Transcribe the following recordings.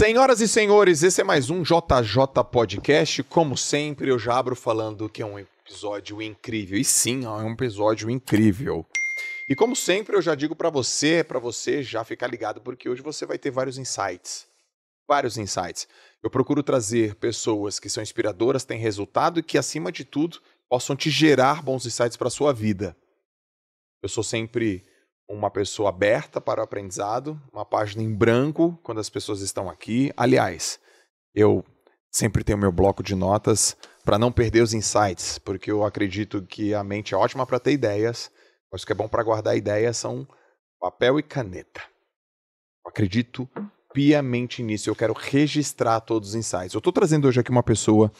Senhoras e senhores, esse é mais um JJ Podcast. Como sempre, eu já abro falando que é um episódio incrível. E sim, é um episódio incrível. E como sempre, eu já digo para você, para você já ficar ligado, porque hoje você vai ter vários insights. Vários insights. Eu procuro trazer pessoas que são inspiradoras, têm resultado e que, acima de tudo, possam te gerar bons insights para sua vida. Eu sou sempre uma pessoa aberta para o aprendizado, uma página em branco quando as pessoas estão aqui. Aliás, eu sempre tenho meu bloco de notas para não perder os insights, porque eu acredito que a mente é ótima para ter ideias, mas o que é bom para guardar ideias são papel e caneta. Eu acredito piamente nisso. Eu quero registrar todos os insights. Eu estou trazendo hoje aqui uma pessoa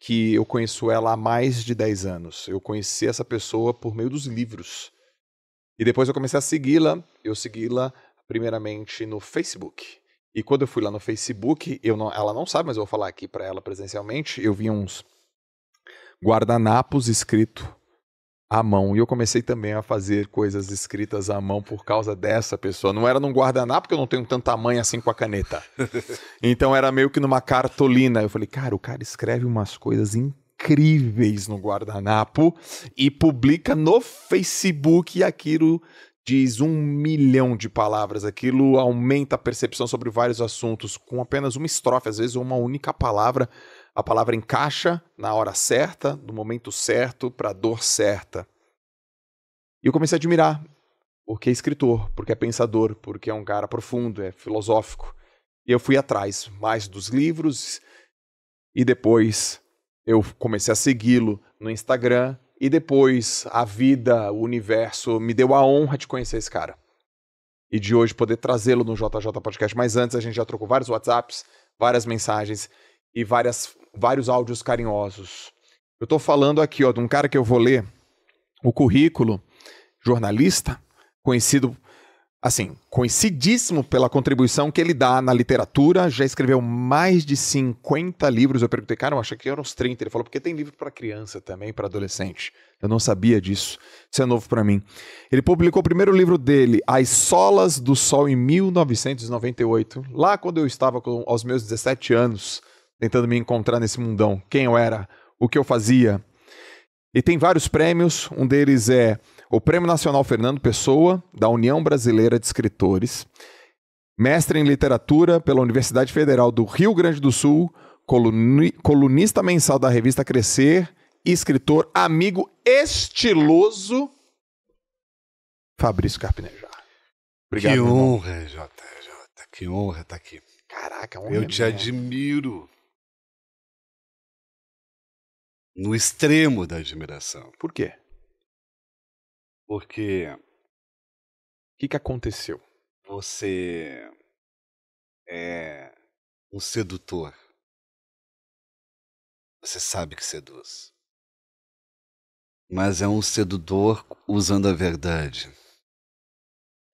que eu conheço ela há mais de 10 anos. Eu conheci essa pessoa por meio dos livros. E depois eu comecei a segui-la. Eu segui-la primeiramente no Facebook. E quando eu fui lá no Facebook, eu não, ela não sabe, mas eu vou falar aqui para ela presencialmente. Eu vi uns guardanapos escrito à mão. E eu comecei também a fazer coisas escritas à mão por causa dessa pessoa. Não era num guardanapo, porque eu não tenho tanto tamanho assim com a caneta. então era meio que numa cartolina. Eu falei, cara, o cara escreve umas coisas incríveis incríveis no guardanapo e publica no Facebook e aquilo diz um milhão de palavras. Aquilo aumenta a percepção sobre vários assuntos com apenas uma estrofe, às vezes uma única palavra. A palavra encaixa na hora certa, no momento certo, para a dor certa. E eu comecei a admirar, porque é escritor, porque é pensador, porque é um cara profundo, é filosófico. E eu fui atrás mais dos livros e depois eu comecei a segui-lo no Instagram e depois a vida, o universo me deu a honra de conhecer esse cara. E de hoje poder trazê-lo no JJ Podcast. Mas antes a gente já trocou vários WhatsApps, várias mensagens e várias, vários áudios carinhosos. Eu estou falando aqui ó, de um cara que eu vou ler o currículo, jornalista, conhecido assim, conhecidíssimo pela contribuição que ele dá na literatura, já escreveu mais de 50 livros. Eu perguntei, cara, eu achei que eram é uns 30. Ele falou, porque tem livro para criança também, para adolescente. Eu não sabia disso. Isso é novo para mim. Ele publicou o primeiro livro dele, As Solas do Sol, em 1998, lá quando eu estava com, aos meus 17 anos, tentando me encontrar nesse mundão. Quem eu era, o que eu fazia. E tem vários prêmios, um deles é o Prêmio Nacional Fernando Pessoa, da União Brasileira de Escritores, mestre em literatura pela Universidade Federal do Rio Grande do Sul, coluni colunista mensal da revista Crescer, escritor, amigo estiloso, Fabrício Carpinejar. Obrigado. Que honra, JJ, que honra estar tá aqui. Caraca, honra. É Eu te mesmo. Né? admiro no extremo da admiração. Por quê? Porque. O que, que aconteceu? Você. É. Um sedutor. Você sabe que seduz. Mas é um sedutor usando a verdade.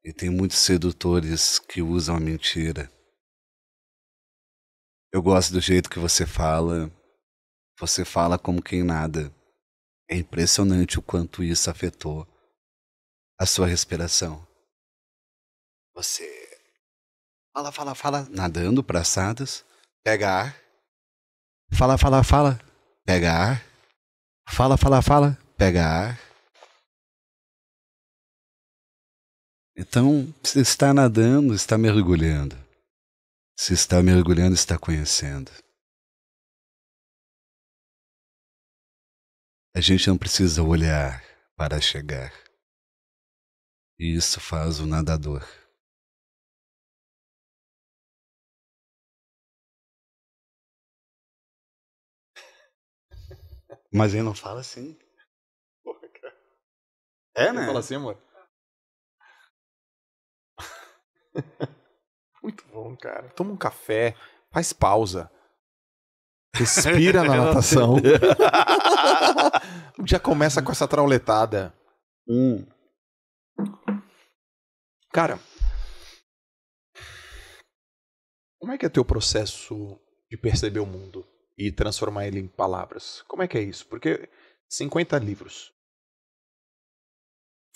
E tem muitos sedutores que usam a mentira. Eu gosto do jeito que você fala. Você fala como quem nada. É impressionante o quanto isso afetou a sua respiração. Você fala, fala, fala, nadando para assadas, pega ar, fala, fala, fala, pega ar, fala, fala, fala, pega ar. Então, se está nadando, está mergulhando. Se está mergulhando, está conhecendo. A gente não precisa olhar para chegar. E isso faz o nadador. Mas ele não fala assim. Porra, cara. É, ele Não né? Fala assim, amor. Muito bom, cara. Toma um café, faz pausa. Respira na natação. Já começa com essa trauletada. Hum. Cara, como é que é teu processo de perceber o mundo e transformar ele em palavras? Como é que é isso? Porque 50 livros.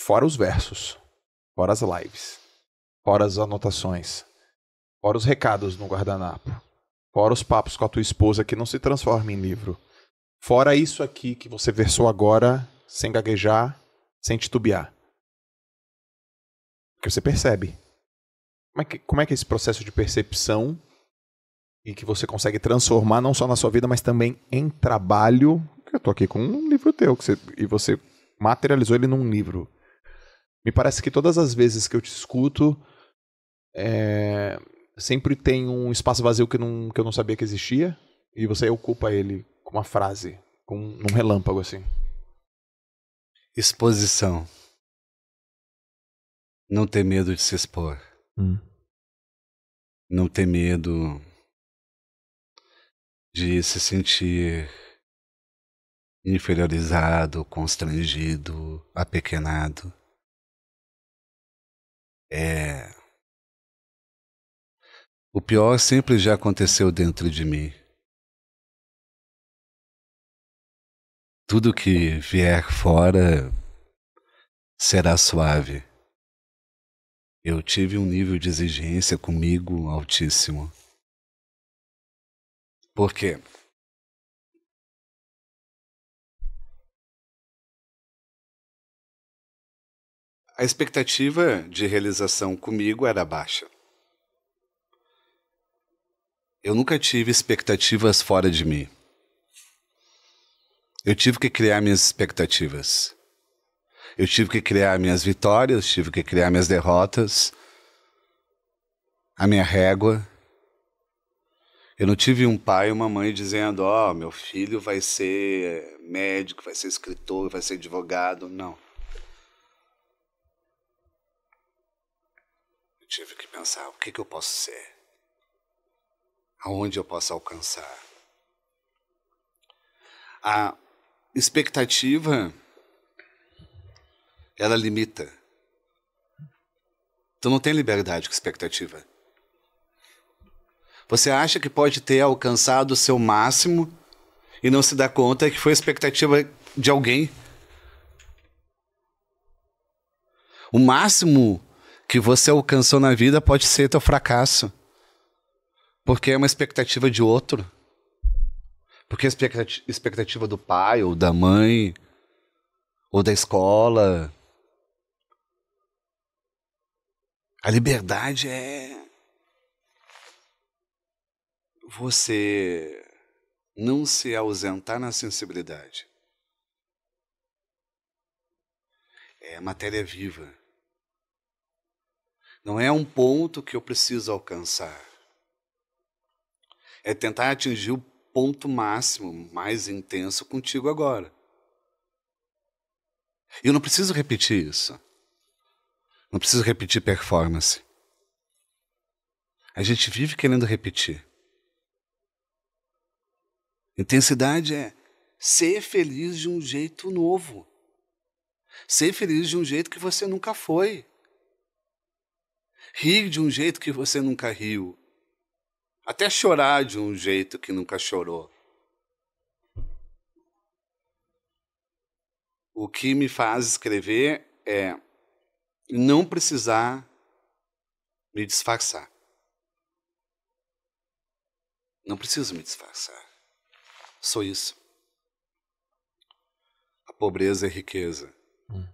Fora os versos, fora as lives, fora as anotações, fora os recados no guardanapo, fora os papos com a tua esposa que não se transforma em livro. Fora isso aqui que você versou agora, sem gaguejar, sem titubear. Porque você percebe. Como é, que, como é que é esse processo de percepção e que você consegue transformar não só na sua vida, mas também em trabalho? Eu tô aqui com um livro teu você, e você materializou ele num livro. Me parece que todas as vezes que eu te escuto, é, sempre tem um espaço vazio que, não, que eu não sabia que existia e você ocupa ele com uma frase, com um relâmpago assim. Exposição. Não ter medo de se expor. Hum. Não ter medo de se sentir inferiorizado, constrangido, apequenado. É. O pior sempre já aconteceu dentro de mim. Tudo que vier fora será suave. Eu tive um nível de exigência comigo altíssimo. Por quê? A expectativa de realização comigo era baixa. Eu nunca tive expectativas fora de mim. Eu tive que criar minhas expectativas. Eu tive que criar minhas vitórias, tive que criar minhas derrotas, a minha régua. Eu não tive um pai e uma mãe dizendo: Ó, oh, meu filho vai ser médico, vai ser escritor, vai ser advogado. Não. Eu tive que pensar: o que, que eu posso ser? Aonde eu posso alcançar? A expectativa ela limita. Tu não tem liberdade com expectativa. Você acha que pode ter alcançado o seu máximo e não se dá conta que foi a expectativa de alguém. O máximo que você alcançou na vida pode ser teu fracasso. Porque é uma expectativa de outro. Porque é expectativa do pai, ou da mãe, ou da escola, A liberdade é você não se ausentar na sensibilidade. É matéria viva. Não é um ponto que eu preciso alcançar. É tentar atingir o ponto máximo, mais intenso contigo agora. Eu não preciso repetir isso. Não preciso repetir performance. A gente vive querendo repetir. Intensidade é ser feliz de um jeito novo. Ser feliz de um jeito que você nunca foi. Rir de um jeito que você nunca riu. Até chorar de um jeito que nunca chorou. O que me faz escrever é e não precisar me disfarçar. Não preciso me disfarçar. Sou isso. A pobreza é riqueza. Hum.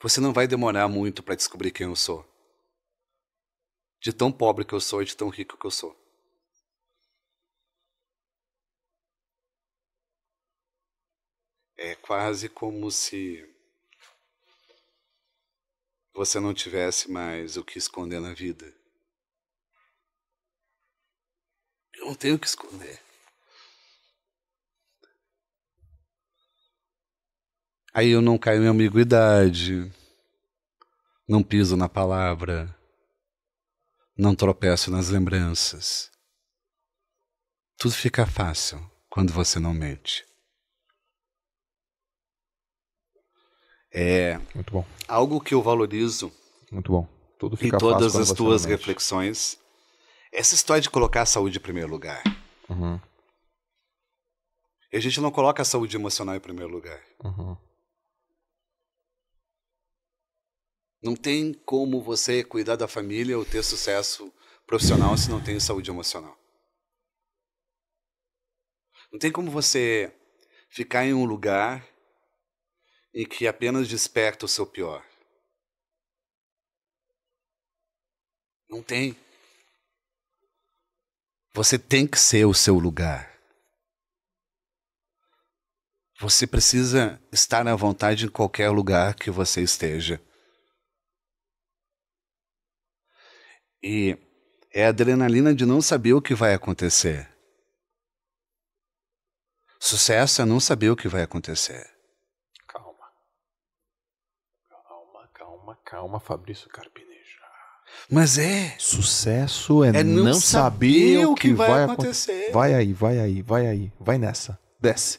Você não vai demorar muito para descobrir quem eu sou. De tão pobre que eu sou e de tão rico que eu sou. É quase como se você não tivesse mais o que esconder na vida. Eu não tenho o que esconder. Aí eu não caio em ambiguidade, não piso na palavra, não tropeço nas lembranças. Tudo fica fácil quando você não mente. É Muito bom. Algo que eu valorizo. Muito bom. Tudo fica em todas as tuas reflexões. Essa história de colocar a saúde em primeiro lugar. Uhum. E a gente não coloca a saúde emocional em primeiro lugar. Uhum. Não tem como você cuidar da família ou ter sucesso profissional se não tem saúde emocional. Não tem como você ficar em um lugar e que apenas desperta o seu pior. Não tem. Você tem que ser o seu lugar. Você precisa estar à vontade em qualquer lugar que você esteja. E é a adrenalina de não saber o que vai acontecer. Sucesso é não saber o que vai acontecer. Calma, Fabrício Carpinejar. Mas é. Sucesso é, é não, não, saber, o que, que vai, vai acontecer. Vai aí, vai aí, vai aí. Vai nessa. Desce.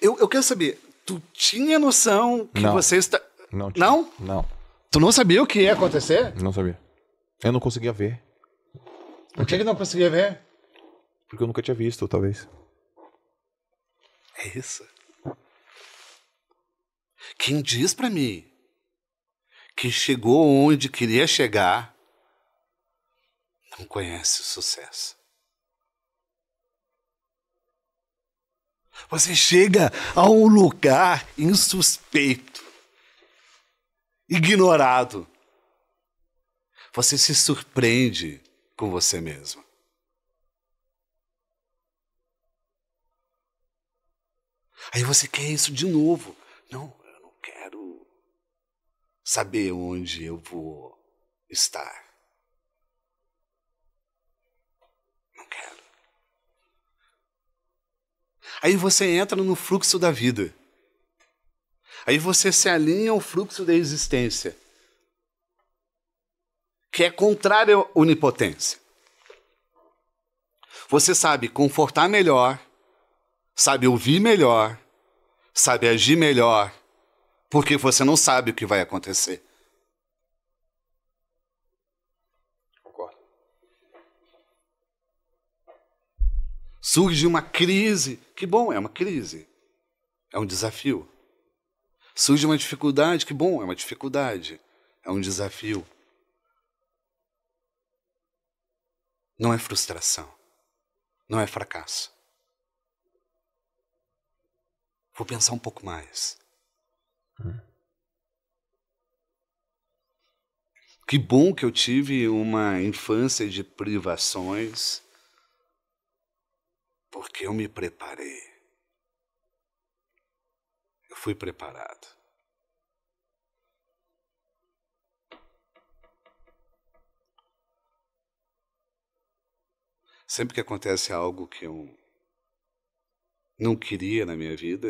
Eu, eu quero saber, tu tinha noção que não. você está. Não, tinha. não? Não. Tu não sabia o que ia acontecer? Não sabia. Eu não conseguia ver. Por que, é que não conseguia ver? Porque eu nunca tinha visto, talvez. É isso. Quem diz para mim que chegou onde queria chegar, não conhece o sucesso. Você chega a um lugar insuspeito, ignorado. Você se surpreende com você mesmo. Aí você quer isso de novo. Não, saber onde eu vou estar. Não quero. Aí você entra no fluxo da vida. Aí você se alinha ao fluxo da existência, que é contrário à onipotência. Você sabe confortar melhor, sabe ouvir melhor, sabe agir melhor, porque você não sabe o que vai acontecer. Concordo. Surge uma crise, que bom, é uma crise, é um desafio. Surge uma dificuldade, que bom, é uma dificuldade, é um desafio. Não é frustração, não é fracasso. Vou pensar um pouco mais. Que bom que eu tive uma infância de privações, porque eu me preparei. Eu fui preparado. Sempre que acontece algo que eu não queria na minha vida,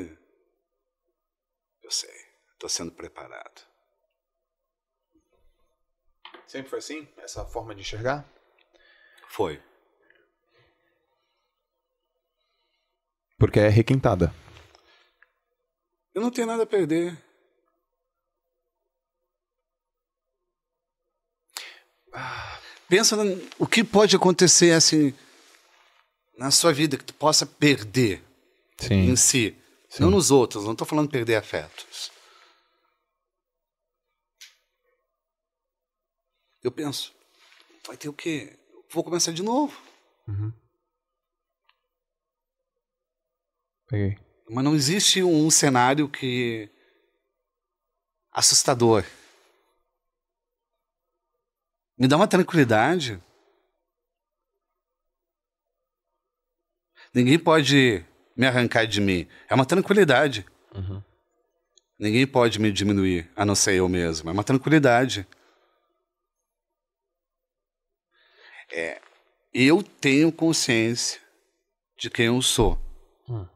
eu sei estou tá sendo preparado. Sempre foi assim? Essa forma de enxergar? Foi. Porque é requintada. Eu não tenho nada a perder. pensa no, o que pode acontecer assim na sua vida que tu possa perder Sim. em si, Sim. não nos outros. Não estou falando perder afetos. eu penso, vai ter o quê? Vou começar de novo. Uhum. Peguei. Mas não existe um cenário que assustador. Me dá uma tranquilidade. Ninguém pode me arrancar de mim. É uma tranquilidade. Uhum. Ninguém pode me diminuir, a não ser eu mesmo. É uma tranquilidade. é, eu tenho consciência de quem eu sou. Hum.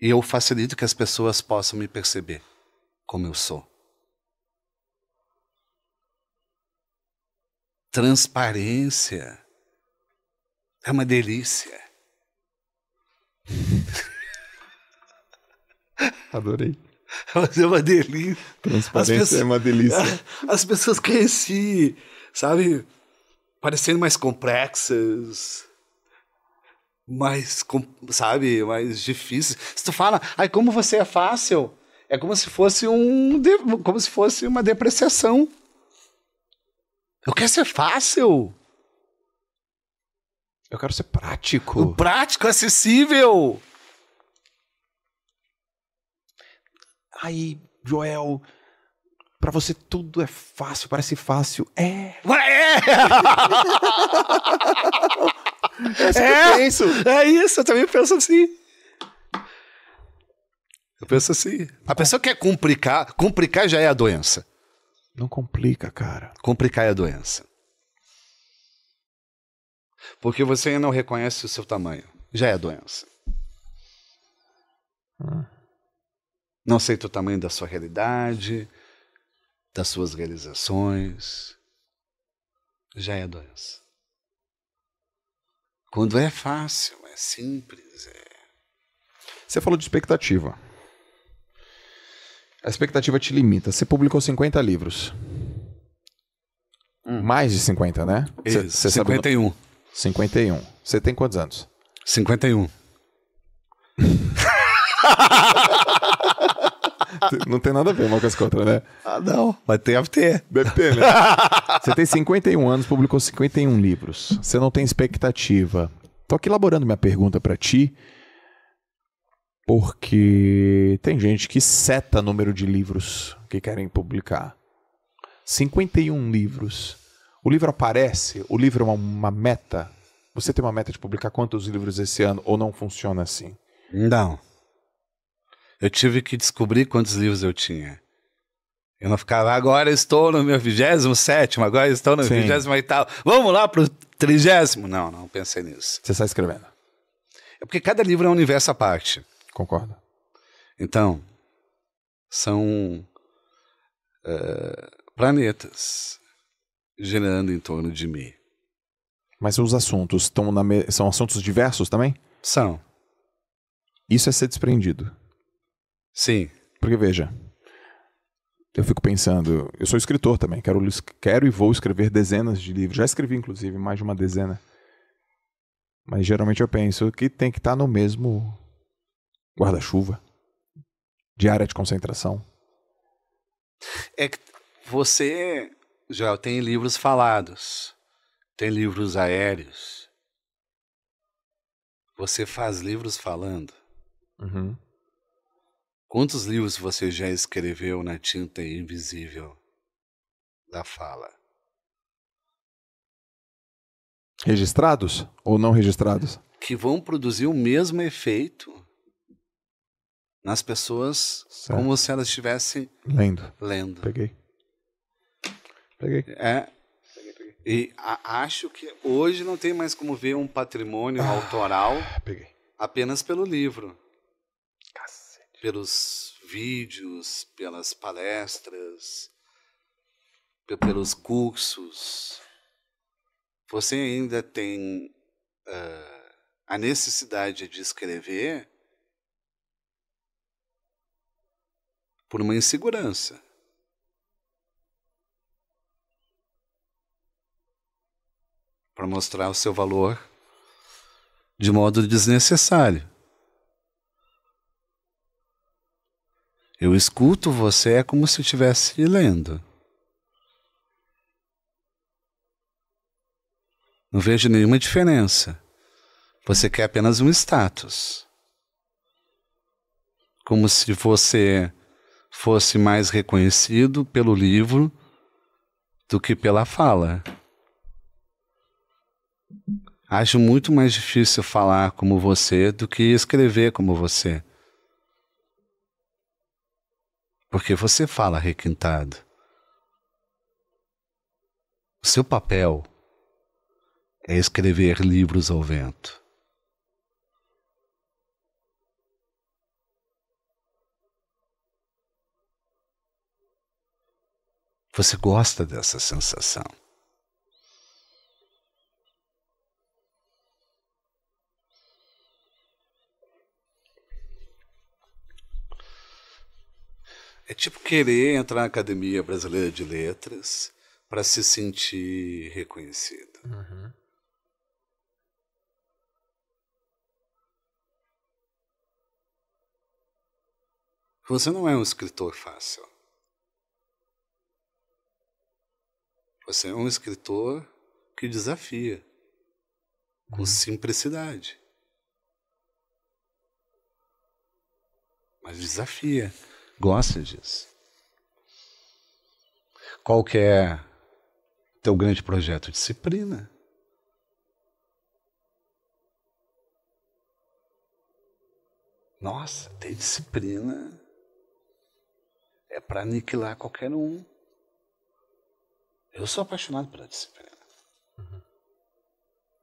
E eu facilito que as pessoas possam me perceber como eu sou. Transparência é uma delícia. Adorei. Mas é uma delícia. Transparência é pessoas, é uma delícia. As pessoas querem sabe? Parecendo mais complexas, mais, sabe, mais difíceis. Se tu fala, ai, como você é fácil, é como se fosse um, como se fosse uma depreciação. Eu quero ser fácil. Eu quero ser prático. O prático, acessível. Aí, Joel, Pra você tudo é fácil, parece fácil. É. É! é, assim é, eu penso. é isso, eu também penso assim. Eu penso assim. A pessoa quer complicar, complicar já é a doença. Não complica, cara. Complicar é a doença. Porque você ainda não reconhece o seu tamanho. Já é a doença. Hum. Não aceita o tamanho da sua realidade das suas realizações, já é doença. Quando é fácil, é simples. É... Você falou de expectativa. A expectativa te limita. Você publicou 50 livros. Hum. Mais de 50, né? Isso, cê, cê 51. Sabe... 51. Você tem quantos anos? 51. não tem nada a ver uma coisa com a outra, né? Ah, não. Mas tem a ter. né? Você tem 51 anos, publicou 51 livros. Você não tem expectativa. Tô aqui elaborando minha pergunta para ti, porque tem gente que seta número de livros que querem publicar. 51 livros. O livro aparece? O livro é uma, uma meta? Você tem uma meta de publicar quantos livros esse ano ou não funciona assim? Não eu tive que descobrir quantos livros eu tinha. Eu não ficava, agora estou no meu 27, agora estou no 28. Vamos lá para o 30. Não, não pensei nisso. Você está escrevendo. É porque cada livro é um universo à parte. Concordo. Então, são uh, planetas girando em torno de mim. Mas os assuntos estão na me... são assuntos diversos também? São. Isso é ser desprendido. Sim. Porque veja, eu fico pensando, eu sou escritor também, quero, quero e vou escrever dezenas de livros. Já escrevi, inclusive, mais de uma dezena. Mas geralmente eu penso que tem que estar tá no mesmo guarda-chuva, de área de concentração. É que você, já tem livros falados, tem livros aéreos. Você faz livros falando. Uhum. Quantos livros você já escreveu na tinta invisível da fala? Registrados ou não registrados? Que vão produzir o mesmo efeito nas pessoas certo. como se elas estivessem lendo. lendo. Peguei. Peguei. É. E a, acho que hoje não tem mais como ver um patrimônio ah, autoral peguei. apenas pelo livro pelos vídeos, pelas palestras, pelos cursos, você ainda tem uh, a necessidade de escrever por uma insegurança. Para mostrar o seu valor de modo desnecessário. Eu escuto você, é como se eu estivesse lendo. Não vejo nenhuma diferença. Você quer apenas um status. Como se você fosse mais reconhecido pelo livro do que pela fala. Acho muito mais difícil falar como você do que escrever como você porque você fala requintado. O seu papel é escrever livros ao vento. Você gosta dessa sensação. É tipo querer entrar na Academia Brasileira de Letras para se sentir reconhecido. Uhum. Você não é um escritor fácil. Você é um escritor que desafia com uhum. simplicidade. Mas desafia gosta disso. Qual que é teu grande projeto? Disciplina. Nossa, ter disciplina é para aniquilar qualquer um. Eu sou apaixonado pela disciplina.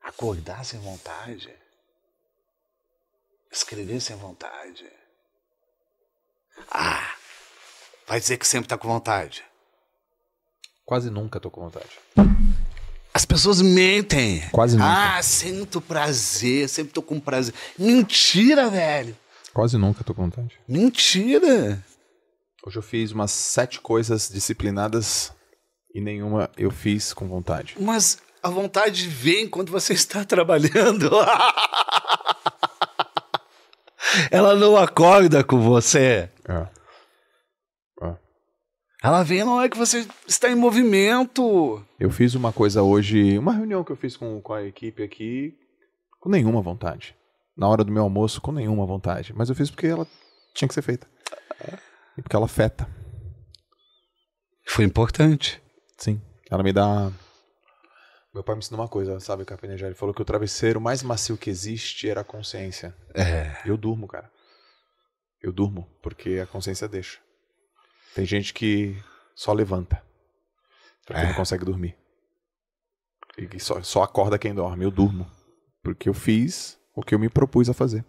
Acordar sem vontade. Escrever sem vontade ah, vai dizer que sempre tá com vontade. Quase nunca tô com vontade. As pessoas mentem. Quase nunca. Ah, sinto prazer, sempre tô com prazer. Mentira, velho. Quase nunca tô com vontade. Mentira. Hoje eu fiz umas sete coisas disciplinadas e nenhuma eu fiz com vontade. Mas a vontade vem quando você está trabalhando. Ela não acorda com você. É. é. Ela vem na hora é que você está em movimento. Eu fiz uma coisa hoje, uma reunião que eu fiz com, com a equipe aqui, com nenhuma vontade. Na hora do meu almoço, com nenhuma vontade. Mas eu fiz porque ela tinha que ser feita. E porque ela afeta. Foi importante. Sim. Ela me dá meu pai me ensinou uma coisa, sabe, Carpinejar? Ele falou que o travesseiro mais macio que existe era a consciência. É. Eu durmo, cara. Eu durmo, porque a consciência deixa. Tem gente que só levanta. Pra quem é. não consegue dormir. E só, só acorda quem dorme. Eu durmo. Porque eu fiz o que eu me propus a fazer.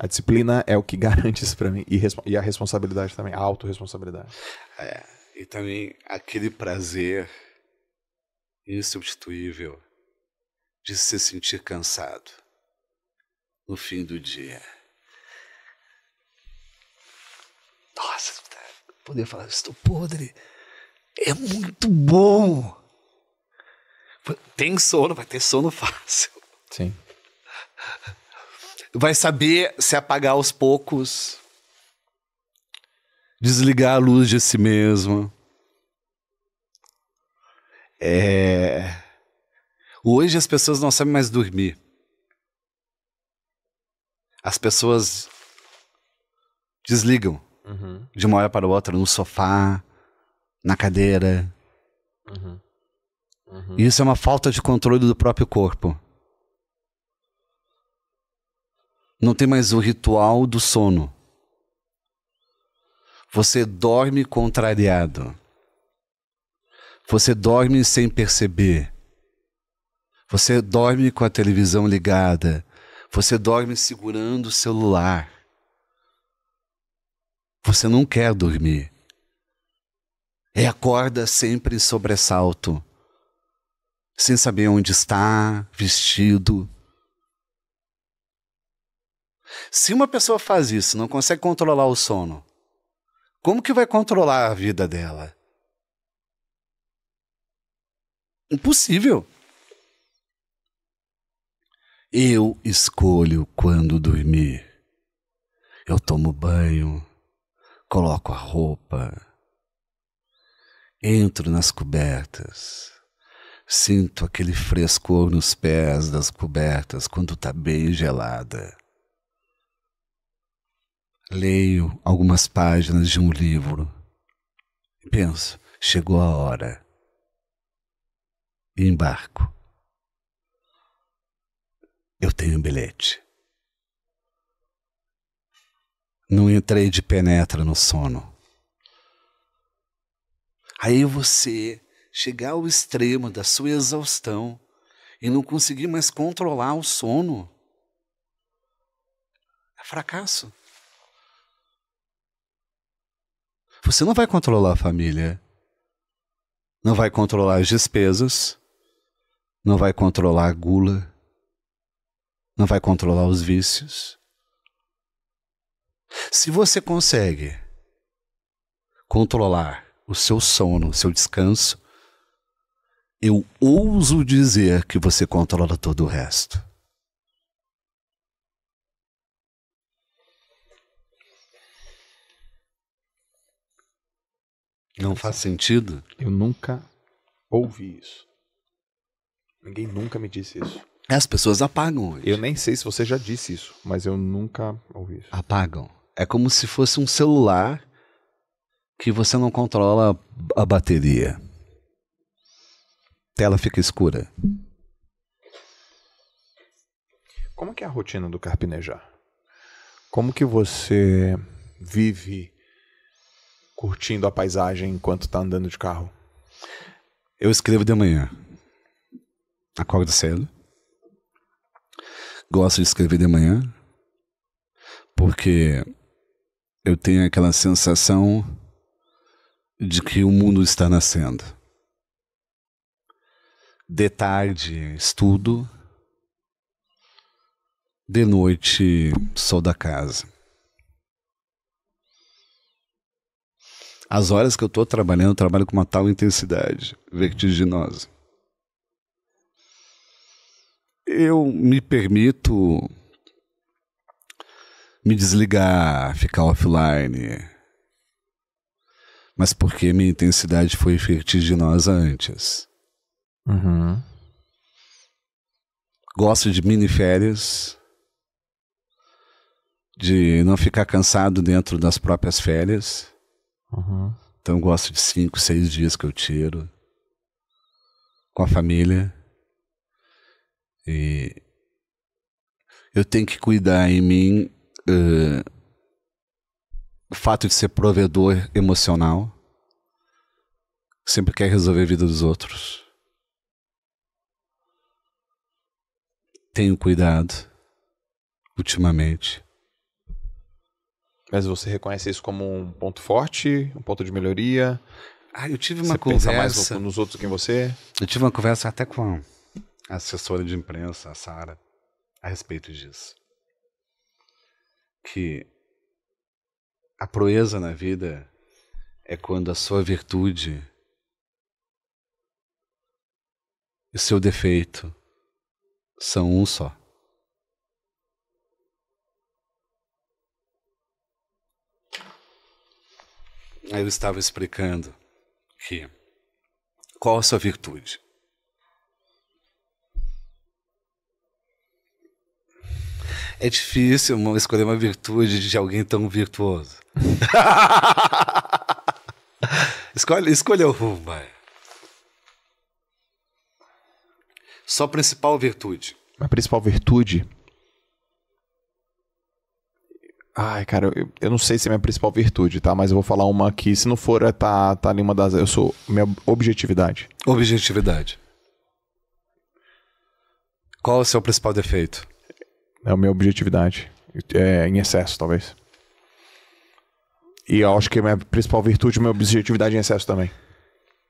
A disciplina é o que garante isso pra mim. E, e a responsabilidade também, a autorresponsabilidade. É. E também aquele prazer insubstituível de se sentir cansado no fim do dia. Nossa, tá, poder falar, estou podre. É muito bom. Tem sono, vai ter sono fácil. Sim. Vai saber se apagar aos poucos, desligar a luz de si mesmo é... Hoje as pessoas não sabem mais dormir. As pessoas desligam uhum. de uma hora para outra no sofá, na cadeira. Uhum. Uhum. Isso é uma falta de controle do próprio corpo. Não tem mais o ritual do sono. Você dorme contrariado. Você dorme sem perceber. Você dorme com a televisão ligada. Você dorme segurando o celular. Você não quer dormir. E acorda sempre em sobressalto, sem saber onde está, vestido. Se uma pessoa faz isso, não consegue controlar o sono, como que vai controlar a vida dela? Impossível. Eu escolho quando dormir. Eu tomo banho, coloco a roupa, entro nas cobertas, sinto aquele frescor nos pés das cobertas quando está bem gelada. Leio algumas páginas de um livro e penso: chegou a hora embarco. Eu tenho um bilhete. Não entrei de penetra no sono. Aí você chegar ao extremo da sua exaustão e não conseguir mais controlar o sono é fracasso. Você não vai controlar a família, não vai controlar as despesas, não vai controlar a gula, não vai controlar os vícios. Se você consegue controlar o seu sono, o seu descanso, eu ouso dizer que você controla todo o resto. Não faz sentido? Eu nunca ouvi isso. Ninguém nunca me disse isso. As pessoas apagam hoje. Eu nem sei se você já disse isso, mas eu nunca ouvi isso. Apagam. É como se fosse um celular que você não controla a bateria. Tela fica escura. Como que é a rotina do carpinejar? Como que você vive curtindo a paisagem enquanto está andando de carro? Eu escrevo de manhã. Acordo cedo. Gosto de escrever de manhã. Porque eu tenho aquela sensação de que o mundo está nascendo. De tarde, estudo. De noite, sou da casa. As horas que eu estou trabalhando, eu trabalho com uma tal intensidade vertiginosa eu me permito me desligar, ficar offline. Mas porque minha intensidade foi vertiginosa antes. Uhum. Gosto de mini férias, de não ficar cansado dentro das próprias férias. Uhum. Então gosto de cinco, seis dias que eu tiro com a família. E eu tenho que cuidar em mim uh, o fato de ser provedor emocional. Sempre quer resolver a vida dos outros. Tenho cuidado ultimamente. Mas você reconhece isso como um ponto forte, um ponto de melhoria? Ah, eu tive uma você conversa. Pensa mais nos outros que em você? Eu tive uma conversa até com a assessora de imprensa, a Sara, a respeito disso. Que a proeza na vida é quando a sua virtude e seu defeito são um só. Aí eu estava explicando que qual a sua virtude? É difícil escolher uma virtude de alguém tão virtuoso. escolha, escolha uma. Só principal virtude. A principal virtude? Ai, cara, eu, eu, não sei se é minha principal virtude, tá? Mas eu vou falar uma aqui. Se não for, é, tá, tá ali uma das. Eu sou. Minha objetividade. Objetividade. Qual é o seu principal defeito? É a minha objetividade. É, em excesso, talvez. E eu acho que a minha principal virtude é a minha objetividade é em excesso também.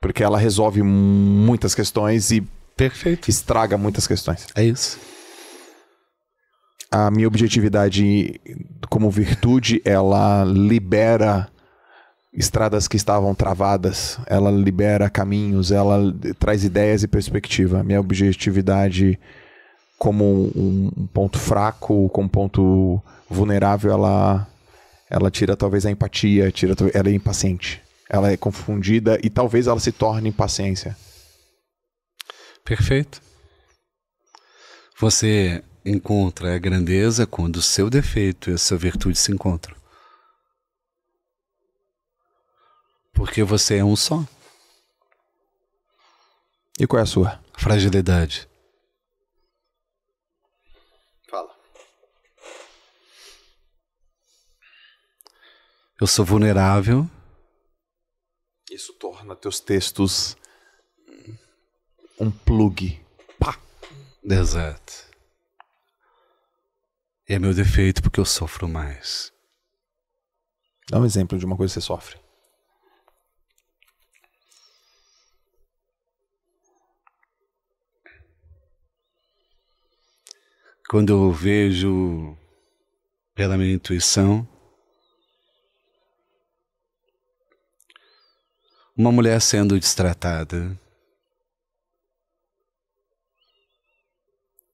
Porque ela resolve muitas questões e Perfeito. estraga muitas questões. É isso. A minha objetividade como virtude, ela libera estradas que estavam travadas, ela libera caminhos, ela traz ideias e perspectiva. Minha objetividade como um, um ponto fraco, como um ponto vulnerável, ela, ela tira talvez a empatia, tira, ela é impaciente. Ela é confundida e talvez ela se torne impaciência. Perfeito. Você encontra a grandeza quando o seu defeito e a sua virtude se encontram. Porque você é um só. E qual é a sua? Fragilidade. Fala. Eu sou vulnerável. Isso torna teus textos um plug. Pá. Exato. E é meu defeito porque eu sofro mais. Dá um exemplo de uma coisa que você sofre. quando eu vejo pela minha intuição uma mulher sendo destratada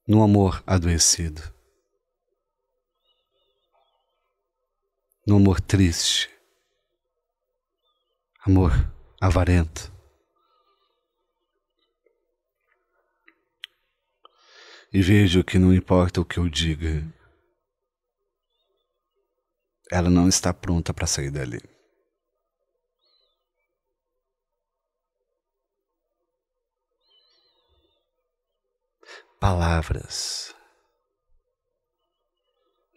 num amor adoecido, num amor triste, amor avarento. e vejo que não importa o que eu diga, ela não está pronta para sair dali. Palavras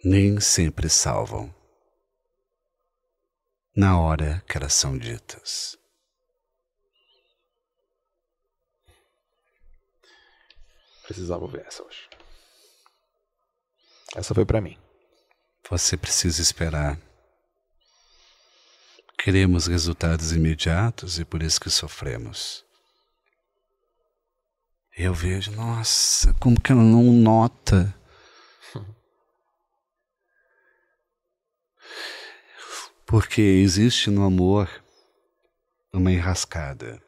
nem sempre salvam na hora que elas são ditas. precisava ver essa hoje. Essa foi para mim. Você precisa esperar. Queremos resultados imediatos e por isso que sofremos. Eu vejo, nossa, como que ela não nota? Porque existe no amor uma enrascada.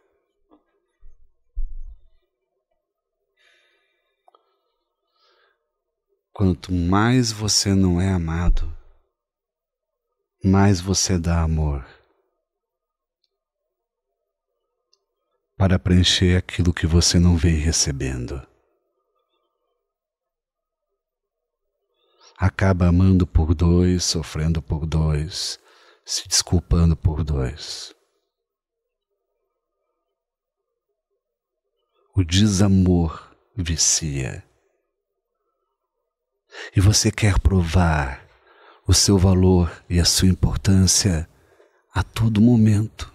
Quanto mais você não é amado, mais você dá amor. Para preencher aquilo que você não vem recebendo. Acaba amando por dois, sofrendo por dois, se desculpando por dois. O desamor vicia e você quer provar o seu valor e a sua importância a todo momento.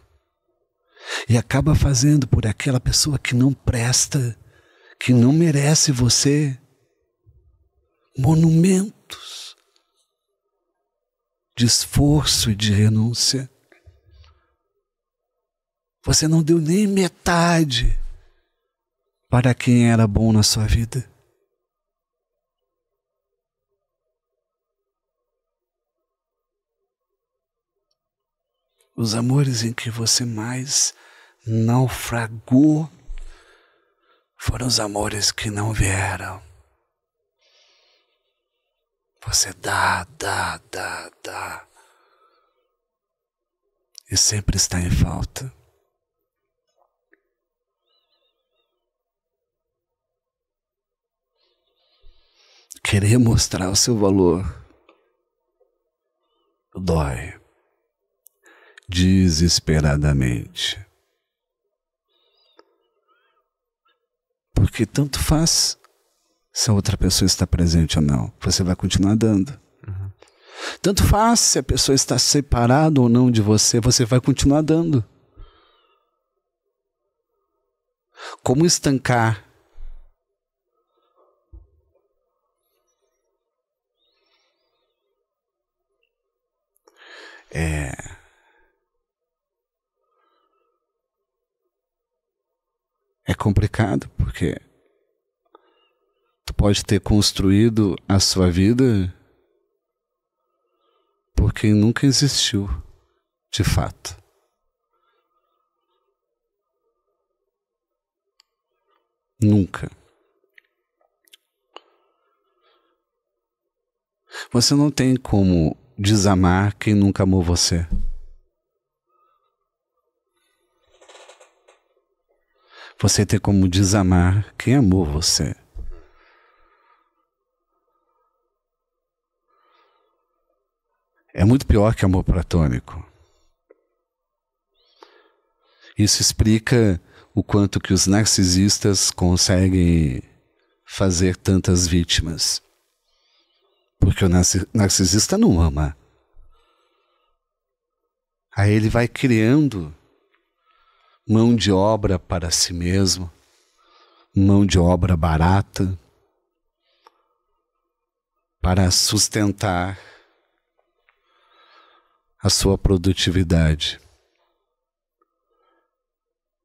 E acaba fazendo por aquela pessoa que não presta, que não merece você, monumentos de esforço e de renúncia. Você não deu nem metade para quem era bom na sua vida. os amores em que você mais naufragou foram os amores que não vieram. Você dá, dá, dá, dá. E sempre está em falta. Querer mostrar o seu valor dói desesperadamente. Porque tanto faz se a outra pessoa está presente ou não, você vai continuar dando. Tanto faz se a pessoa está separada ou não de você, você vai continuar dando. Como estancar? É. é complicado porque tu pode ter construído a sua vida por quem nunca existiu, de fato. Nunca. Você não tem como desamar quem nunca amou você. você ter como desamar quem amou você. É muito pior que amor platônico. Isso explica o quanto que os narcisistas conseguem fazer tantas vítimas. Porque o narcisista não ama. Aí ele vai criando mão de obra para si mesmo, mão de obra barata, para sustentar a sua produtividade.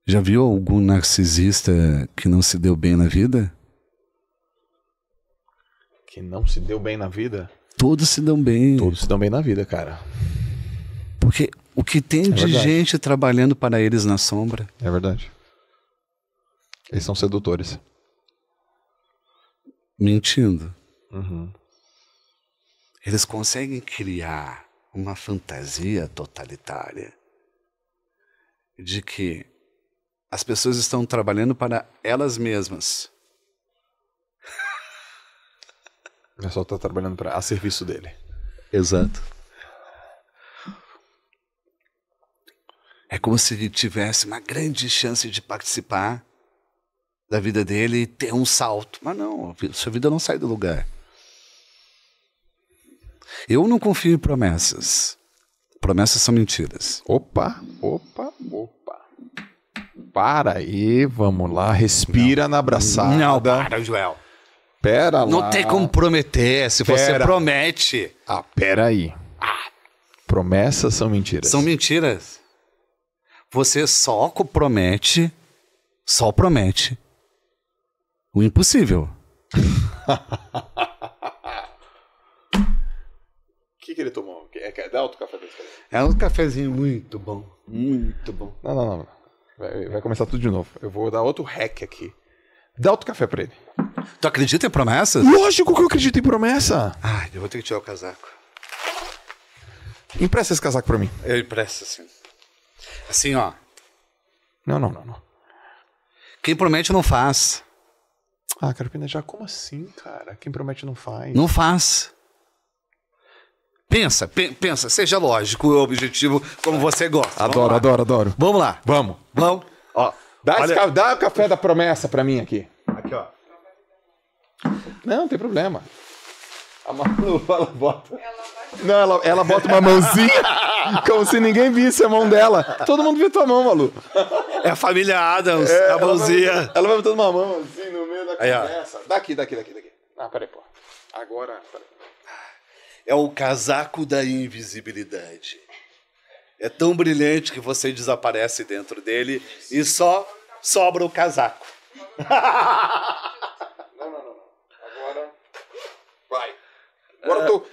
Já viu algum narcisista que não se deu bem na vida? Que não se deu bem na vida? Todos se dão bem. Todos se dão bem na vida, cara. Porque o que tem é de verdade. gente trabalhando para eles na sombra. É verdade. Eles são sedutores. Mentindo. Uhum. Eles conseguem criar uma fantasia totalitária de que as pessoas estão trabalhando para elas mesmas. O pessoal está trabalhando para a serviço dele. Exato. É como se ele tivesse uma grande chance de participar da vida dele e ter um salto. Mas não, sua vida não sai do lugar. Eu não confio em promessas. Promessas são mentiras. Opa, opa, opa. Para aí, vamos lá. Respira não. na abraçada. Não, para, Joel. Pera não lá. Não tem como prometer. Se pera. você promete. Ah, pera aí. Ah. Promessas são mentiras. São mentiras. Você só promete, só promete o impossível. O que, que ele tomou? É, é, dá outro café É um cafezinho muito bom. Muito bom. Não, não, não. Vai, vai começar tudo de novo. Eu vou dar outro hack aqui. Dá outro café pra ele. Tu acredita em promessas? Lógico que eu acredito em promessa. Ai, eu vou ter que tirar o casaco. Empresta esse casaco pra mim. Eu empresto, sim. Assim, ó. Não, não, não, não. Quem promete não faz. Ah, quero planejar. Como assim, cara? Quem promete não faz. Não faz. Pensa, pe pensa, seja lógico, objetivo, como você gosta. Adoro, adoro, adoro. Vamos lá. Vamos. Vamos. Ó, dá, olha... ca... dá o café da promessa pra mim aqui. Aqui, ó. Não, não tem problema. A Manu, ela bota. Ela Não, ela, ela bota uma mãozinha como se ninguém visse a mão dela. Todo mundo vê tua mão, Malu. É a família Adams, é, a mãozinha. Ela vai, botando uma mão assim no meio da conversa. Aí, daqui, daqui, daqui, daqui. Ah, peraí, pô. Agora. Peraí. É o casaco da invisibilidade. É tão brilhante que você desaparece dentro dele e só sobra o casaco. Agora eu tô,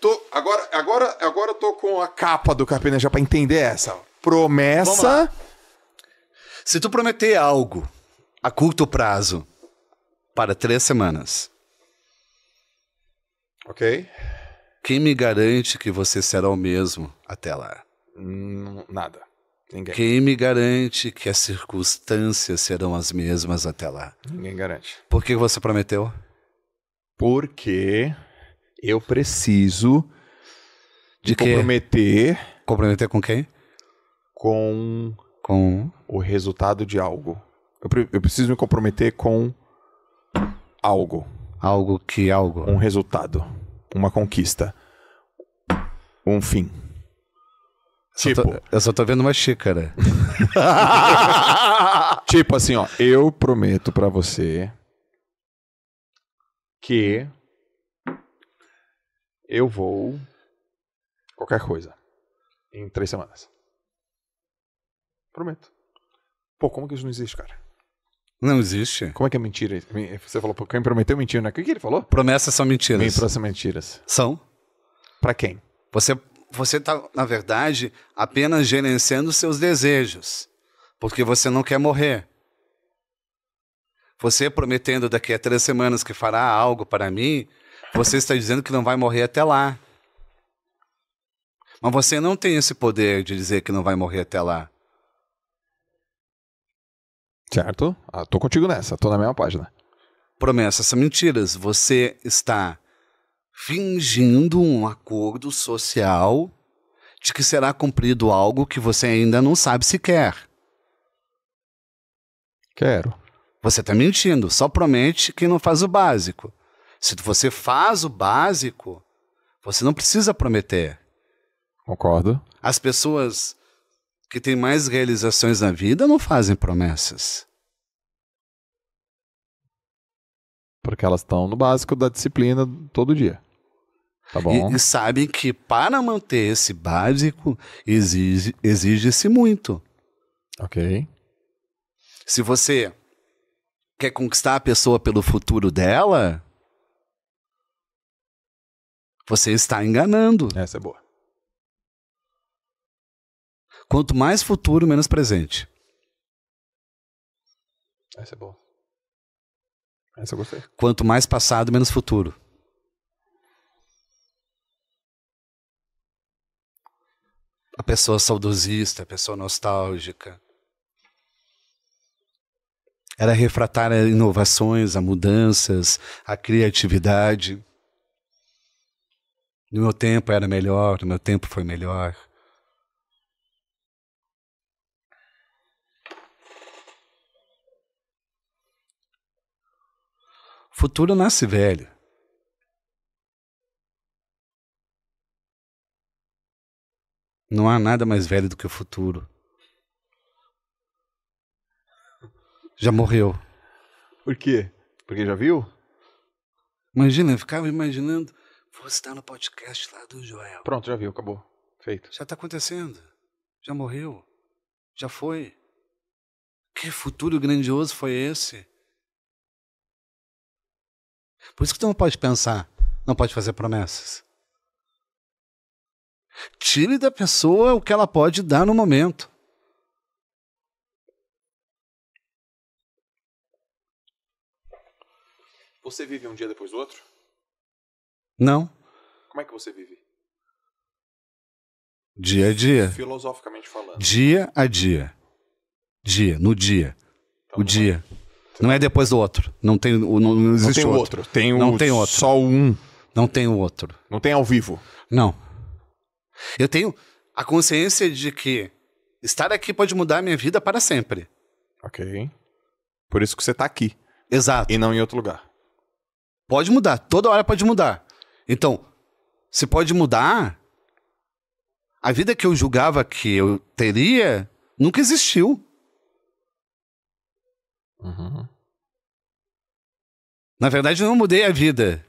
tô. agora, agora, agora eu tô com a capa do Carpina já pra entender essa. Promessa. Se tu prometer algo a curto prazo para três semanas. Ok. Quem me garante que você será o mesmo até lá? Hum, nada. Ninguém. Quem me garante que as circunstâncias serão as mesmas até lá? Ninguém garante. Por que você prometeu? Porque eu preciso de me que? comprometer. Comprometer com quem? Com, com o resultado de algo. Eu, pre eu preciso me comprometer com algo. Algo que algo? Um resultado. Uma conquista. Um fim. tipo. tô, eu só tô vendo uma xícara. tipo assim, ó. Eu prometo para você que eu vou qualquer coisa em três semanas. Prometo. Pô, como que isso não existe, cara? Não existe. Como é que é mentira? Você falou, pô, quem prometeu mentira, né? O que, que ele falou? Promessas são mentiras. Me promessas são mentiras. São. Para quem? Você você tá, na verdade, apenas gerenciando seus desejos, porque você não quer morrer. Você prometendo daqui a três semanas que fará algo para mim, você está dizendo que não vai morrer até lá. Mas você não tem esse poder de dizer que não vai morrer até lá. Certo? Ah, contigo nessa, Estou na mesma página. Promessas são mentiras. Você está fingindo um acordo social de que será cumprido algo que você ainda não sabe se quer. Quero. Você está mentindo, só promete que não faz o básico. Se você faz o básico, você não precisa prometer. Concordo. As pessoas que têm mais realizações na vida não fazem promessas. Porque elas estão no básico da disciplina todo dia. Tá bom. E, e sabem que para manter esse básico exige-se exige muito. Ok. Se você quer conquistar a pessoa pelo futuro dela, você está enganando. Essa é boa. Quanto mais futuro, menos presente. Essa é boa. Essa eu gostei. Quanto mais passado, menos futuro. A pessoa saudosista, a pessoa nostálgica. Era refratária a inovações, a mudanças, a criatividade. No meu tempo era melhor, no meu tempo foi melhor. Futuro nasce velho. Não há nada mais velho do que o futuro. Já morreu. Por quê? Porque já viu? Imagina, eu ficava imaginando você citar tá no podcast lá do Joel. Pronto, já viu, acabou. Feito. Já tá acontecendo. Já morreu. Já foi. Que futuro grandioso foi esse? Por isso que tu não pode pensar, não pode fazer promessas. Tire da pessoa o que ela pode dar no momento. Você vive um dia depois do outro? Não. Como é que você vive? Dia a dia. Filosoficamente falando. Dia a dia. Dia, no dia. Então, o dia. Não é depois do outro. Não tem, não, não existe não tem outro. outro. Tem não o, tem outro. Só um. Não tem o outro. Não tem ao vivo. Não. Eu tenho a consciência de que estar aqui pode mudar a minha vida para sempre. Ok. Por isso que você está aqui. Exato. E não em outro lugar. Pode mudar. Toda hora pode mudar. Então, se pode mudar, a vida que eu julgava que eu teria nunca existiu. Uhum. Na verdade, eu não mudei a vida.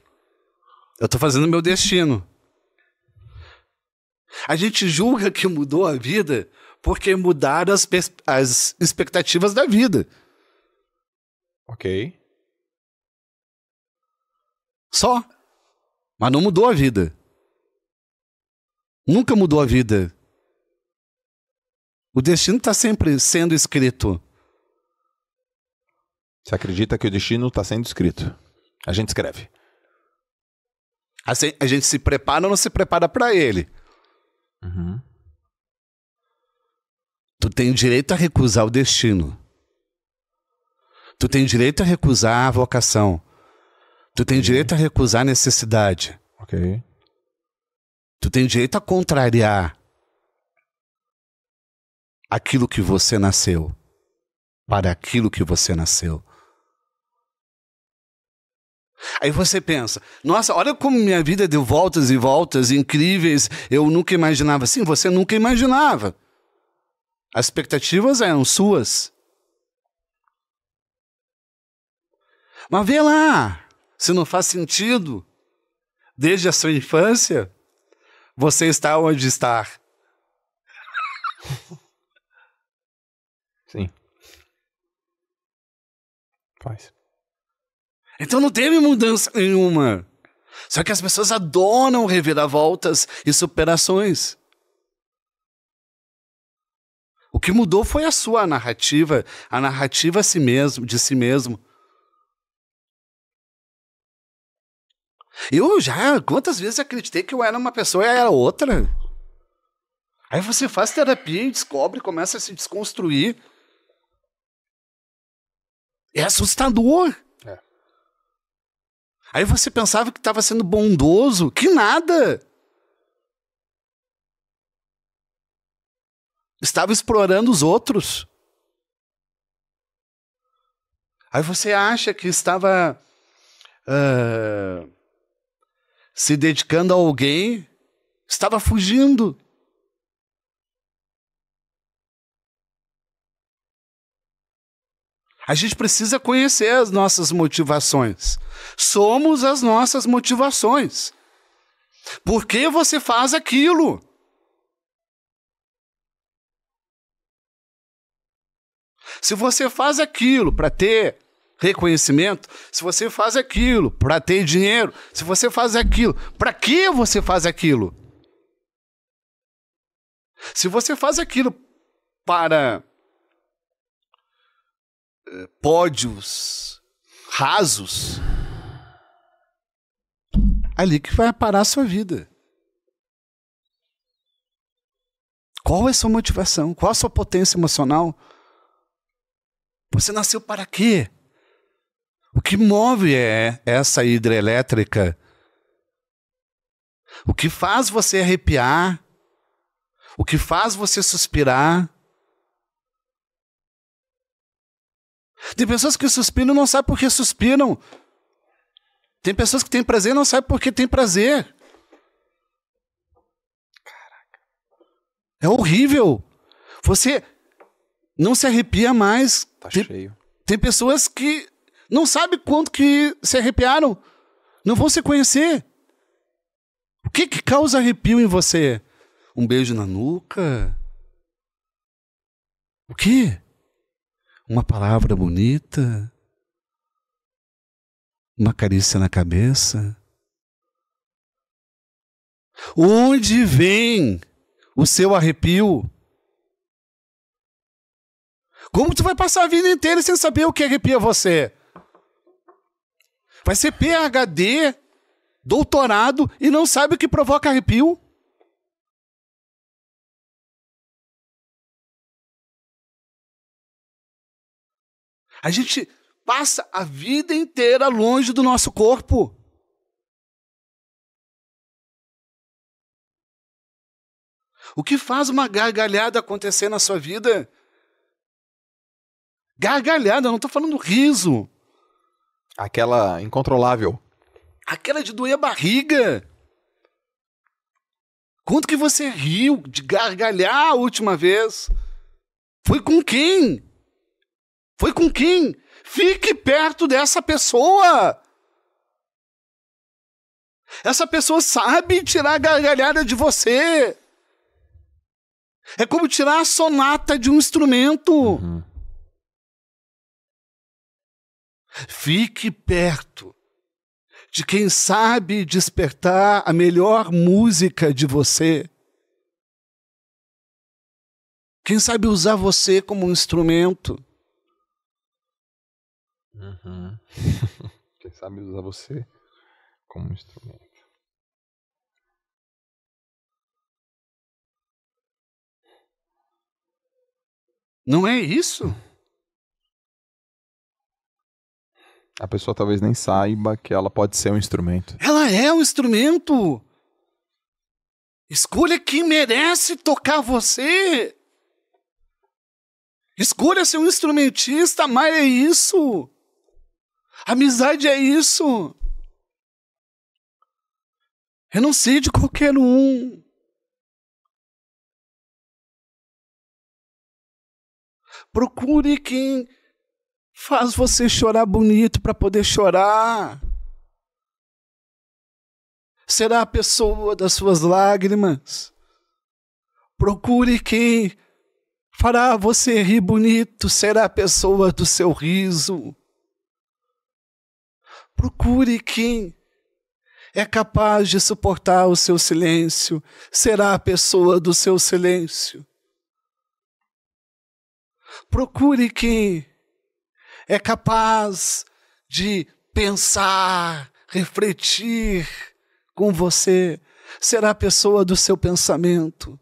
Eu tô fazendo meu destino. A gente julga que mudou a vida porque mudaram as, as expectativas da vida. Ok. Só. Mas não mudou a vida. Nunca mudou a vida. O destino está sempre sendo escrito. Você acredita que o destino está sendo escrito? A gente escreve. Assim, a gente se prepara ou não se prepara para ele. Uhum. Tu tem direito a recusar o destino. Tu tem direito a recusar a vocação. Tu tem direito a recusar necessidade. Ok. Tu tem direito a contrariar aquilo que você nasceu para aquilo que você nasceu. Aí você pensa, nossa, olha como minha vida é deu voltas e voltas incríveis, eu nunca imaginava. assim. você nunca imaginava. As expectativas eram suas. Mas vê lá, se não faz sentido. Desde a sua infância, você está onde está. Sim. Faz. Então não teve mudança nenhuma. Só que as pessoas adoram reviravoltas e superações. O que mudou foi a sua narrativa, a narrativa a si mesmo, de si mesmo, Eu já, quantas vezes acreditei que eu era uma pessoa e era outra? Aí você faz terapia e descobre, começa a se desconstruir. É assustador. É. Aí você pensava que estava sendo bondoso, que nada. Estava explorando os outros. Aí você acha que estava. Uh se dedicando a alguém, estava fugindo. A gente precisa conhecer as nossas motivações. Somos as nossas motivações. Por que você faz aquilo? Se você faz aquilo para ter reconhecimento, se você faz aquilo para ter dinheiro, se você faz aquilo, para que você faz aquilo? Se você faz aquilo para eh, pódios rasos, ali que vai parar a sua vida. Qual é a sua motivação? Qual a sua potência emocional? Você nasceu para quê? O que move é essa hidrelétrica? O que faz você arrepiar? O que faz você suspirar? Tem pessoas que suspiram e não sabem por que suspiram. Tem pessoas que têm prazer e não sabem por que têm prazer. Caraca. É horrível. Você não se arrepia mais. Tá tem, cheio. Tem pessoas que não sabe quanto que se arrepiaram. Não vão se conhecer. O que, que causa arrepio em você? Um beijo na nuca? O que? Uma palavra bonita? Uma carícia na cabeça? Onde vem o seu arrepio? Como tu vai passar a vida inteira sem saber o que arrepia você? Vai ser PhD, doutorado e não sabe o que provoca arrepio? A gente passa a vida inteira longe do nosso corpo. O que faz uma gargalhada acontecer na sua vida? Gargalhada, eu não estou falando riso. Aquela incontrolável. Aquela de doer a barriga. Quanto que você riu de gargalhar a última vez? Foi com quem? Foi com quem? Fique perto dessa pessoa! Essa pessoa sabe tirar a gargalhada de você. É como tirar a sonata de um instrumento. Uhum. Fique perto de quem sabe despertar a melhor música de você. Quem sabe usar você como um instrumento. Uhum. quem sabe usar você como um instrumento. Não é isso? a pessoa talvez nem saiba que ela pode ser um instrumento. Ela é um instrumento! Escolha quem merece tocar você! Escolha ser um instrumentista, mas é isso! Amizade é isso! Eu não sei de qualquer um. Procure quem Faz você chorar bonito para poder chorar. Será a pessoa das suas lágrimas. Procure quem fará você rir bonito, será a pessoa do seu riso. Procure quem é capaz de suportar o seu silêncio, será a pessoa do seu silêncio. Procure quem é capaz de pensar, refletir com você, será a pessoa do seu pensamento.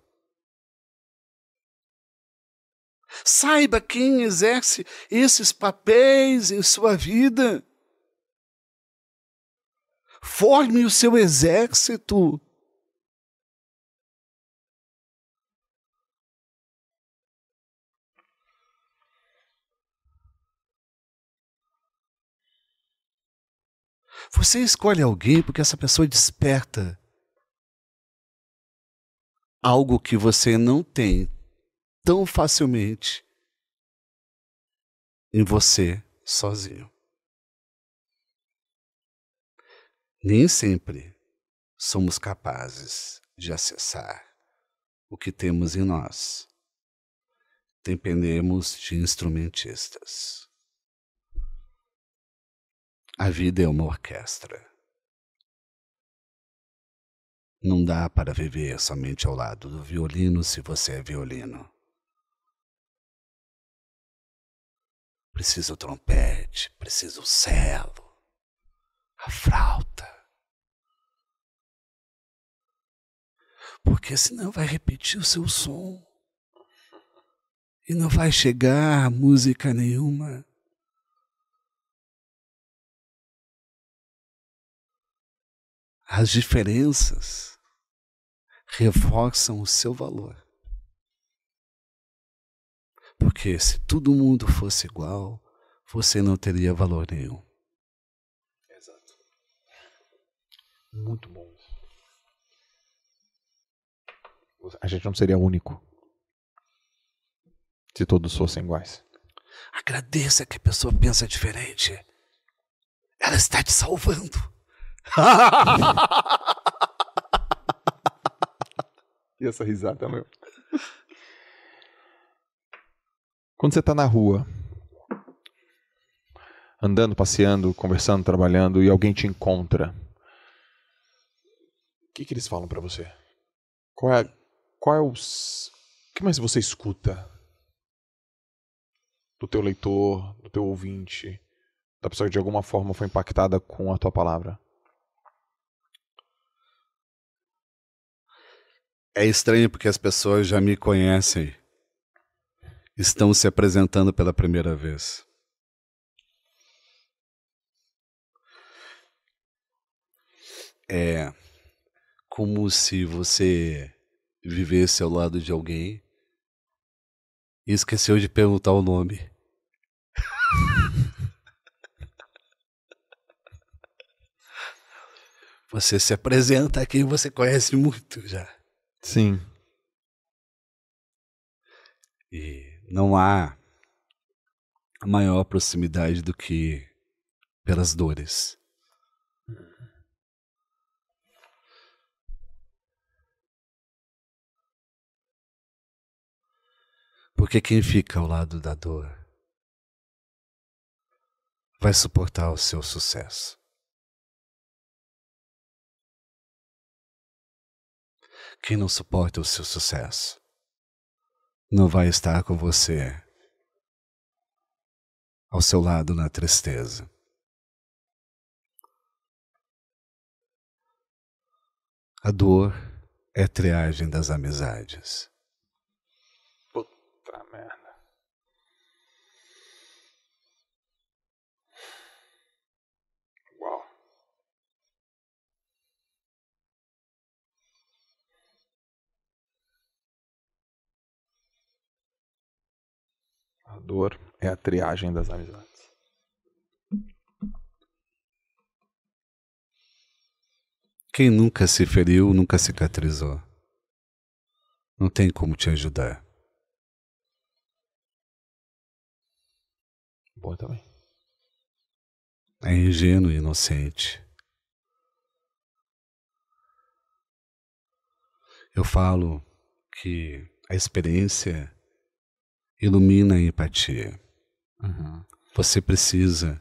Saiba quem exerce esses papéis em sua vida. Forme o seu exército Você escolhe alguém porque essa pessoa é desperta algo que você não tem tão facilmente em você sozinho. Nem sempre somos capazes de acessar o que temos em nós. Dependemos de instrumentistas. A vida é uma orquestra. Não dá para viver somente ao lado do violino se você é violino. Precisa o trompete, precisa o cello, a frauta. Porque senão vai repetir o seu som e não vai chegar música nenhuma. As diferenças reforçam o seu valor. Porque se todo mundo fosse igual, você não teria valor nenhum. Exato. Muito bom. A gente não seria único se todos fossem iguais. Agradeça que a pessoa pensa diferente. Ela está te salvando. e essa risada, meu. Quando você tá na rua, andando, passeando, conversando, trabalhando e alguém te encontra, o que, que eles falam para você? Qual é, qual é os, o que mais você escuta do teu leitor, do teu ouvinte, da pessoa que de alguma forma foi impactada com a tua palavra? É estranho porque as pessoas já me conhecem. Estão se apresentando pela primeira vez. É como se você vivesse ao lado de alguém e esqueceu de perguntar o nome. você se apresenta a quem você conhece muito já. Sim. E não há maior proximidade do que pelas dores. Porque quem fica ao lado da dor vai suportar o seu sucesso. Quem não suporta o seu sucesso não vai estar com você, ao seu lado na tristeza. A dor é a triagem das amizades. Puta merda. A dor é a triagem das amizades. Quem nunca se feriu, nunca cicatrizou. Não tem como te ajudar. Boa também. É ingênuo e inocente. Eu falo que a experiência ilumina a empatia. Uhum. Você precisa.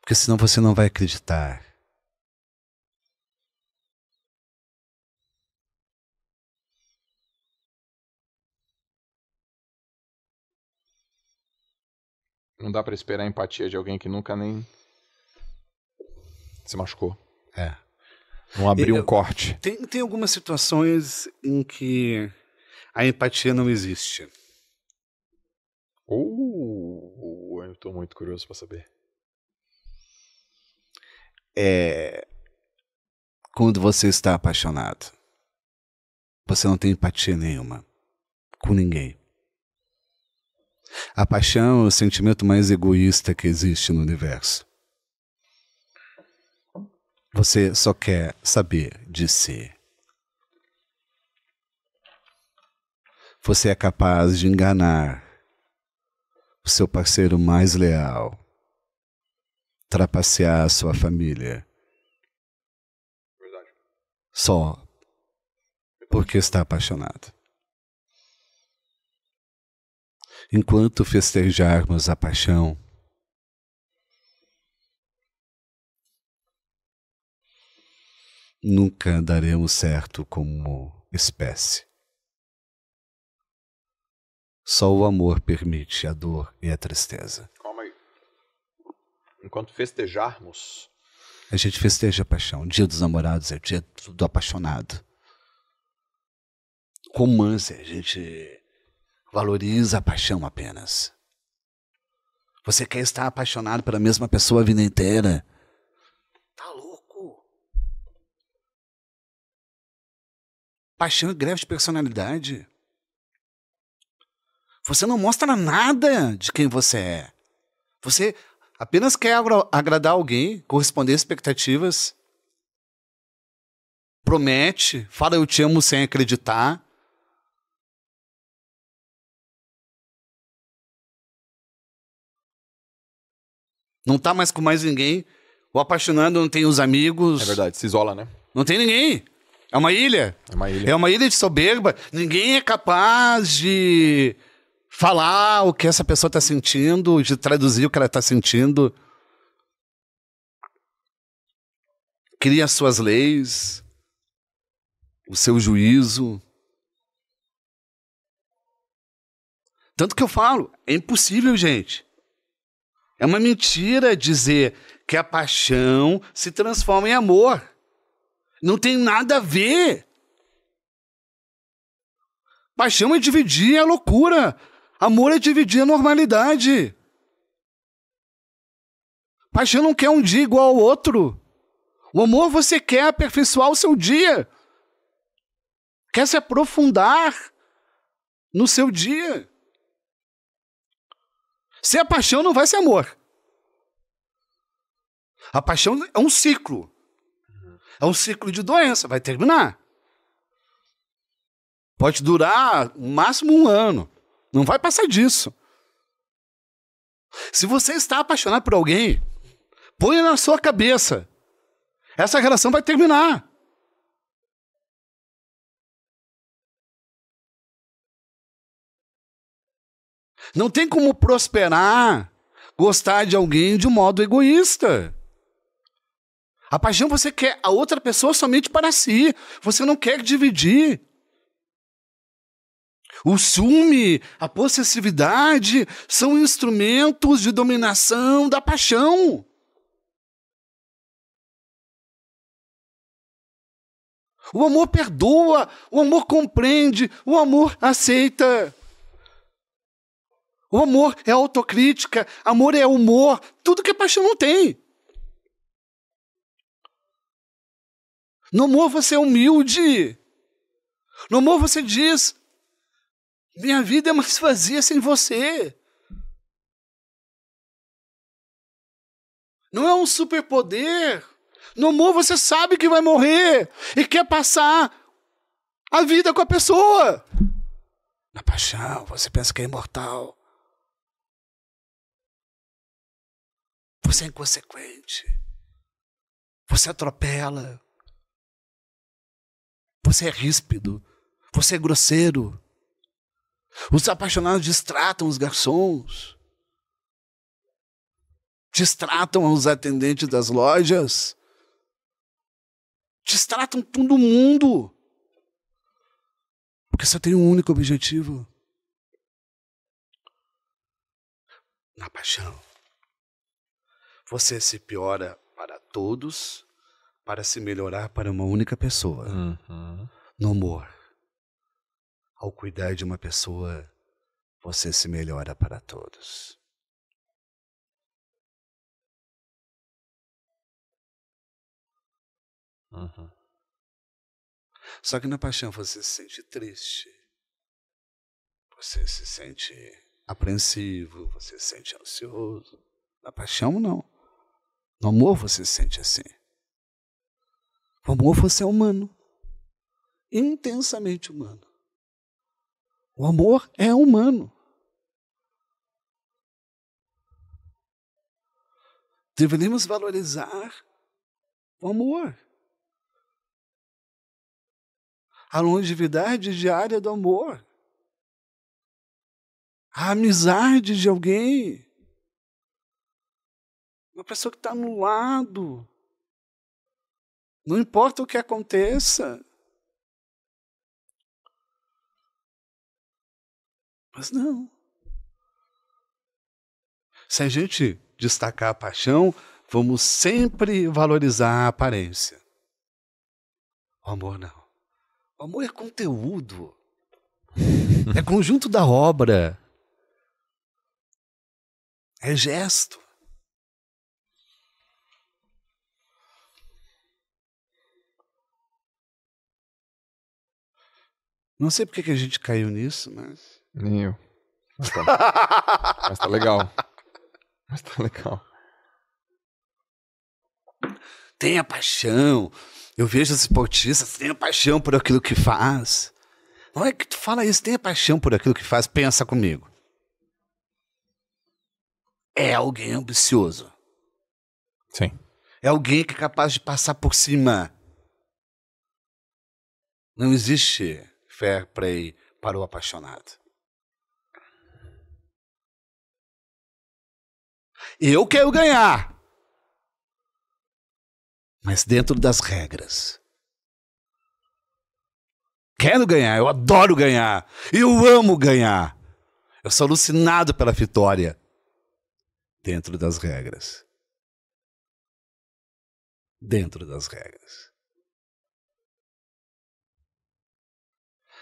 Porque senão você não vai acreditar. Não dá para esperar a empatia de alguém que nunca nem se machucou. É. Não abriu um corte. Tem, tem algumas situações em que a empatia não existe. Uh, eu tô muito curioso para saber. É. Quando você está apaixonado, você não tem empatia nenhuma com ninguém. A paixão é o sentimento mais egoísta que existe no universo. Você só quer saber de si. Você é capaz de enganar seu parceiro mais leal, trapacear a sua família. Verdade. Só porque está apaixonado. Enquanto festejarmos a paixão, nunca daremos certo como espécie. Só o amor permite a dor e a tristeza. Calma aí. Enquanto festejarmos. A gente festeja a paixão. Dia dos namorados é dia do apaixonado. Romance, a gente valoriza a paixão apenas. Você quer estar apaixonado pela mesma pessoa a vida inteira. Tá louco? Paixão é greve de personalidade. Você não mostra nada de quem você é. Você apenas quer agradar alguém, corresponder expectativas. Promete, fala eu te amo sem acreditar. Não tá mais com mais ninguém. O apaixonado não tem os amigos. É verdade, se isola, né? Não tem ninguém. É uma ilha. É uma ilha. É uma ilha de soberba. Ninguém é capaz de falar o que essa pessoa está sentindo, de traduzir o que ela está sentindo. Cria as suas leis, o seu juízo. Tanto que eu falo, é impossível, gente. É uma mentira dizer que a paixão se transforma em amor. Não tem nada a ver. Paixão é dividir a é loucura. Amor é dividir a normalidade. Paixão não quer um dia igual ao outro. O amor você quer aperfeiçoar o seu dia. Quer se aprofundar no seu dia. Se a é paixão não vai ser amor. A paixão é um ciclo. É um ciclo de doença, vai terminar. Pode durar no máximo um ano. Não vai passar disso. Se você está apaixonado por alguém, ponha na sua cabeça. Essa relação vai terminar. Não tem como prosperar gostar de alguém de um modo egoísta. A paixão você quer a outra pessoa somente para si. Você não quer dividir. O ciúme, a possessividade são instrumentos de dominação da paixão. O amor perdoa, o amor compreende, o amor aceita. O amor é autocrítica, amor é humor, tudo que a paixão não tem. No amor você é humilde. No amor você diz: minha vida é mais vazia sem você. Não é um superpoder. No amor você sabe que vai morrer e quer passar a vida com a pessoa. Na paixão você pensa que é imortal. Você é inconsequente. Você atropela. Você é ríspido. Você é grosseiro. Os apaixonados distratam os garçons, distratam os atendentes das lojas, distratam todo mundo. Porque só tem um único objetivo: na paixão. Você se piora para todos para se melhorar para uma única pessoa. Uhum. No amor. Ao cuidar de uma pessoa, você se melhora para todos. Uhum. Só que na paixão você se sente triste, você se sente apreensivo, você se sente ansioso. Na paixão, não. No amor, você se sente assim. No amor, você é humano, intensamente humano. O amor é humano. Deveríamos valorizar o amor. A longevidade diária do amor. A amizade de alguém. Uma pessoa que está no lado. Não importa o que aconteça, Mas não. Se a gente destacar a paixão, vamos sempre valorizar a aparência. O amor não. O amor é conteúdo. é conjunto da obra. É gesto. Não sei porque que a gente caiu nisso, mas. Nem eu. Mas tá, mas tá legal. Mas tá legal. Tenha paixão. Eu vejo os esportistas, tenha paixão por aquilo que faz. Não é que tu fala isso, tenha paixão por aquilo que faz. Pensa comigo. É alguém ambicioso. Sim. É alguém que é capaz de passar por cima. Não existe fair play para o apaixonado. Eu quero ganhar. Mas dentro das regras. Quero ganhar, eu adoro ganhar. Eu amo ganhar. Eu sou alucinado pela vitória. Dentro das regras. Dentro das regras.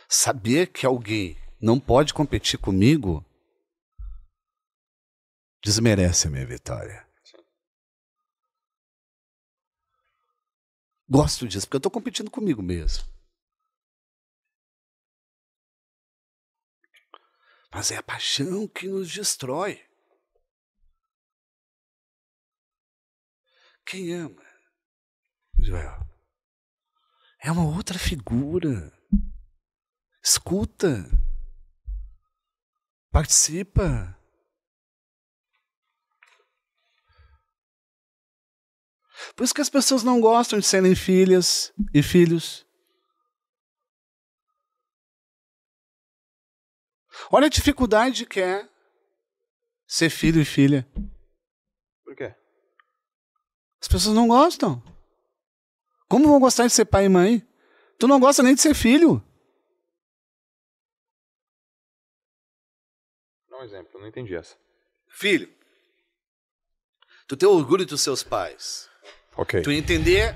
Saber que alguém não pode competir comigo desmerece a minha vitória. Gosto disso, porque eu estou competindo comigo mesmo. Mas é a paixão que nos destrói. Quem ama? Joel. É uma outra figura. Escuta. Participa. Por isso que as pessoas não gostam de serem filhas e filhos. Olha a dificuldade que é ser filho e filha. Por quê? As pessoas não gostam. Como vão gostar de ser pai e mãe? Tu não gosta nem de ser filho. Dá um exemplo, não entendi essa. Filho, tu tem orgulho dos seus pais. Okay. Tu entender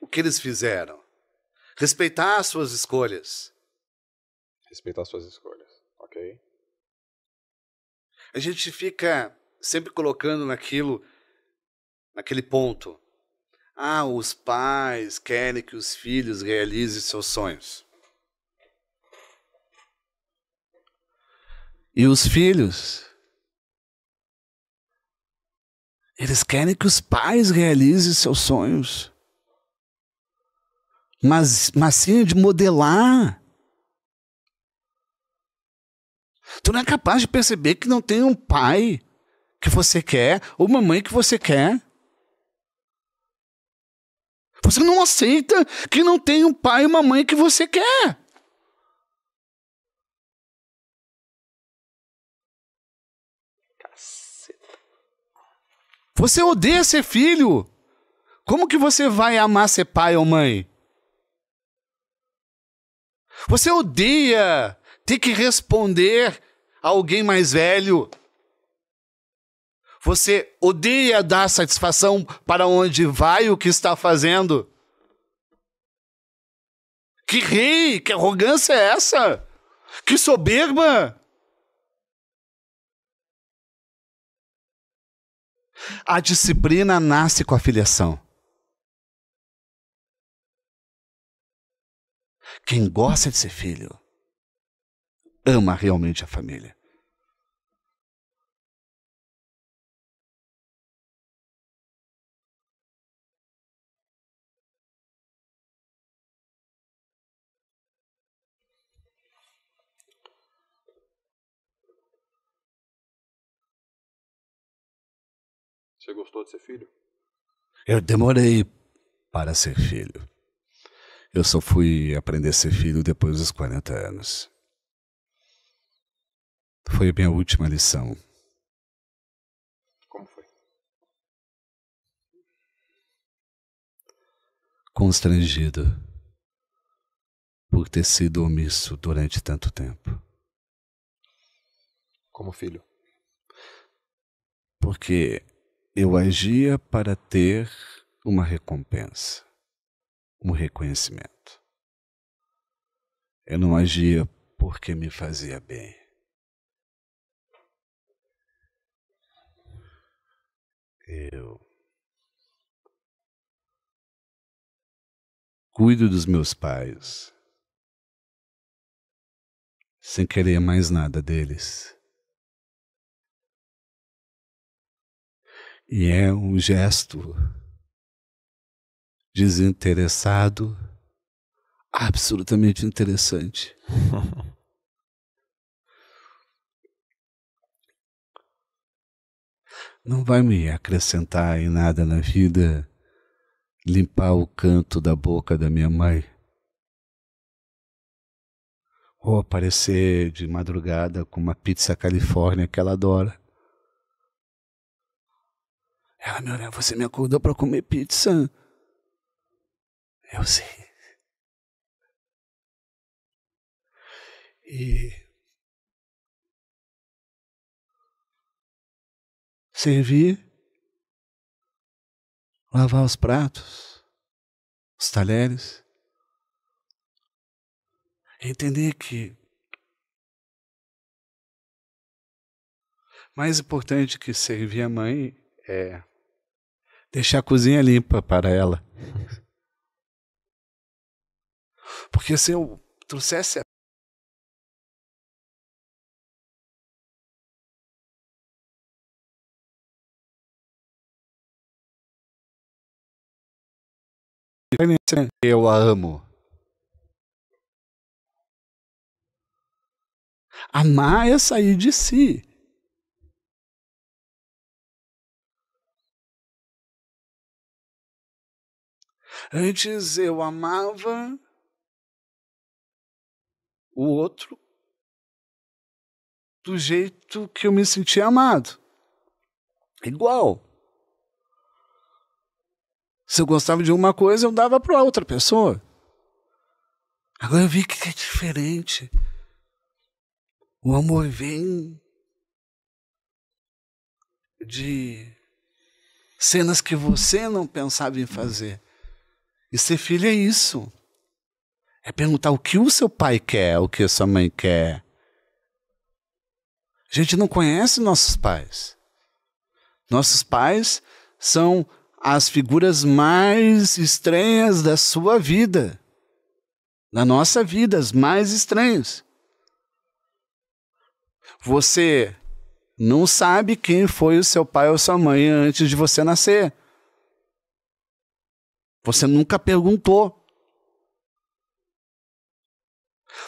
o que eles fizeram. Respeitar as suas escolhas. Respeitar as suas escolhas. Ok. A gente fica sempre colocando naquilo, naquele ponto. Ah, os pais querem que os filhos realizem seus sonhos. E os filhos eles querem que os pais realizem seus sonhos. Mas, mas sim de modelar. Tu não é capaz de perceber que não tem um pai que você quer ou uma mãe que você quer. Você não aceita que não tem um pai e uma mãe que você quer. Você odeia ser filho. Como que você vai amar ser pai ou mãe? Você odeia ter que responder a alguém mais velho. Você odeia dar satisfação para onde vai o que está fazendo. Que rei, que arrogância é essa? Que soberba! A disciplina nasce com a filiação. Quem gosta de ser filho ama realmente a família. Você gostou de ser filho? Eu demorei para ser filho. Eu só fui aprender a ser filho depois dos 40 anos. Foi a minha última lição. Como foi? Constrangido por ter sido omisso durante tanto tempo. Como filho? Porque eu agia para ter uma recompensa, um reconhecimento. Eu não agia porque me fazia bem. Eu cuido dos meus pais sem querer mais nada deles. E é um gesto desinteressado, absolutamente interessante. Não vai me acrescentar em nada na vida limpar o canto da boca da minha mãe. Ou aparecer de madrugada com uma pizza califórnia que ela adora. Ela me olhava, você me acordou para comer pizza? Eu sei. E servir, lavar os pratos, os talheres, entender que mais importante que servir a mãe é deixar a cozinha limpa para ela. Porque se eu trouxesse a eu a amo. Amar é sair de si. Antes eu amava o outro do jeito que eu me sentia amado. Igual. Se eu gostava de uma coisa, eu dava para outra pessoa. Agora eu vi que é diferente. O amor vem de cenas que você não pensava em fazer. E ser filho é isso. É perguntar o que o seu pai quer, o que a sua mãe quer. A gente não conhece nossos pais. Nossos pais são as figuras mais estranhas da sua vida, da nossa vida, as mais estranhas. Você não sabe quem foi o seu pai ou sua mãe antes de você nascer. Você nunca perguntou.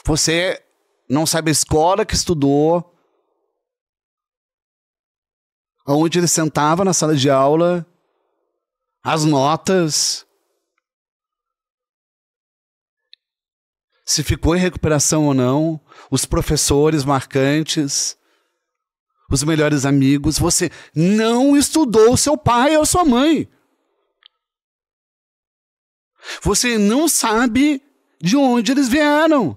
Você não sabe a escola que estudou, onde ele sentava na sala de aula, as notas. Se ficou em recuperação ou não, os professores marcantes, os melhores amigos, você não estudou seu pai ou sua mãe. Você não sabe de onde eles vieram.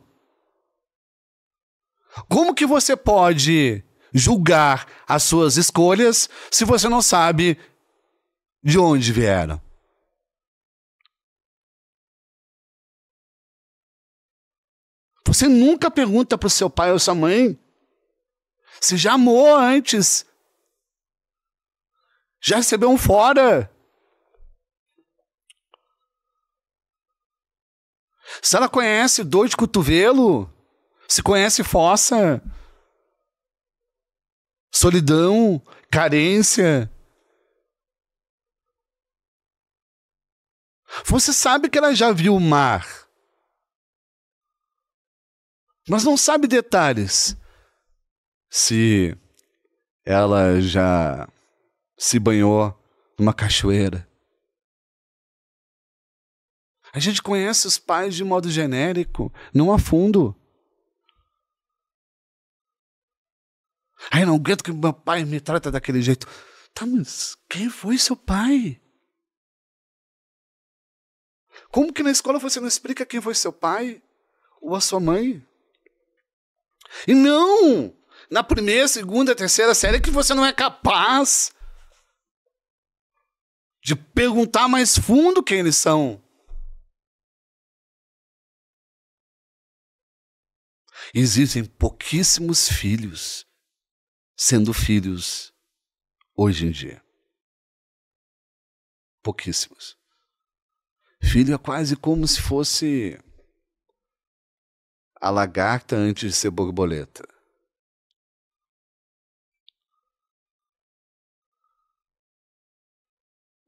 Como que você pode julgar as suas escolhas se você não sabe de onde vieram? Você nunca pergunta para o seu pai ou sua mãe. se já amou antes. Já recebeu um fora. Se ela conhece dor de cotovelo, se conhece fossa, solidão, carência. Você sabe que ela já viu o mar, mas não sabe detalhes. Se ela já se banhou numa cachoeira, a gente conhece os pais de modo genérico, não a fundo. Ai, não aguento que meu pai me trata daquele jeito. Tá, mas quem foi seu pai? Como que na escola você não explica quem foi seu pai ou a sua mãe? E não! Na primeira, segunda, terceira série que você não é capaz de perguntar mais fundo quem eles são. Existem pouquíssimos filhos sendo filhos hoje em dia. Pouquíssimos. Filho é quase como se fosse a lagarta antes de ser borboleta.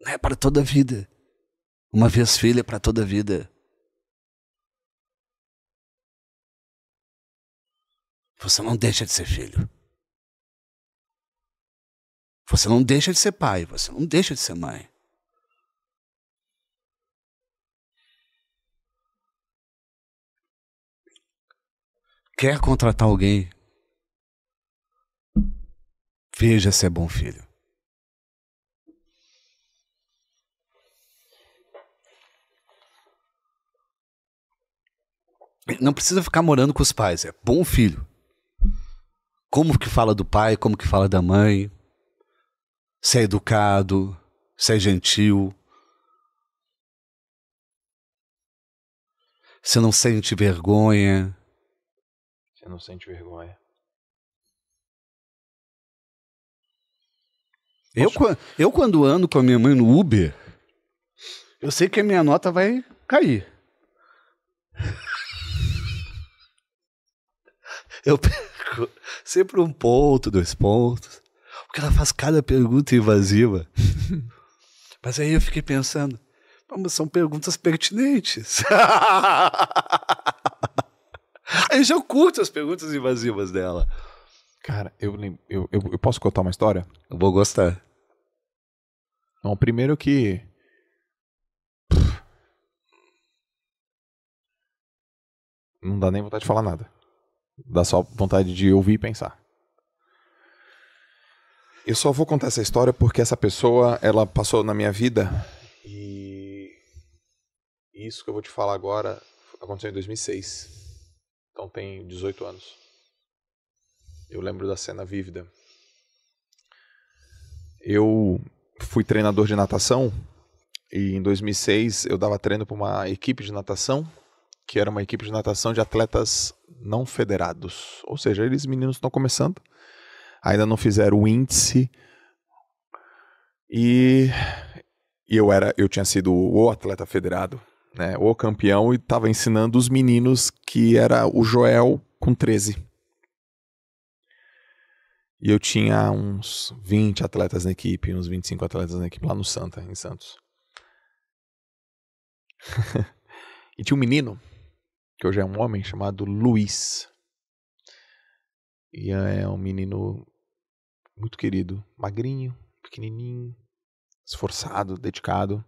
Não é para toda a vida. Uma vez filha é para toda a vida. Você não deixa de ser filho. Você não deixa de ser pai, você não deixa de ser mãe. Quer contratar alguém? Veja se é bom filho. Não precisa ficar morando com os pais, é bom filho como que fala do pai, como que fala da mãe, se é educado, se é gentil. Se não sente vergonha. Se não sente vergonha. Eu, eu quando ando com a minha mãe no Uber, eu sei que a minha nota vai cair. Eu, Sempre um ponto, dois pontos. Porque ela faz cada pergunta invasiva. Mas aí eu fiquei pensando, mas são perguntas pertinentes. aí já curto as perguntas invasivas dela. Cara, eu, eu, eu, eu posso contar uma história? Eu vou gostar. Bom, primeiro que. Não dá nem vontade de falar nada. Dá só vontade de ouvir e pensar. Eu só vou contar essa história porque essa pessoa, ela passou na minha vida e isso que eu vou te falar agora aconteceu em 2006. Então tem 18 anos. Eu lembro da cena vívida. Eu fui treinador de natação e em 2006 eu dava treino para uma equipe de natação que era uma equipe de natação de atletas não federados. Ou seja, eles meninos estão começando, ainda não fizeram o índice. E, e eu era, eu tinha sido o atleta federado, né, o campeão e estava ensinando os meninos que era o Joel com 13. E eu tinha uns 20 atletas na equipe, uns 25 atletas na equipe lá no Santa, em Santos. e tinha um menino que hoje é um homem chamado Luiz. E é um menino muito querido, magrinho, pequenininho, esforçado, dedicado.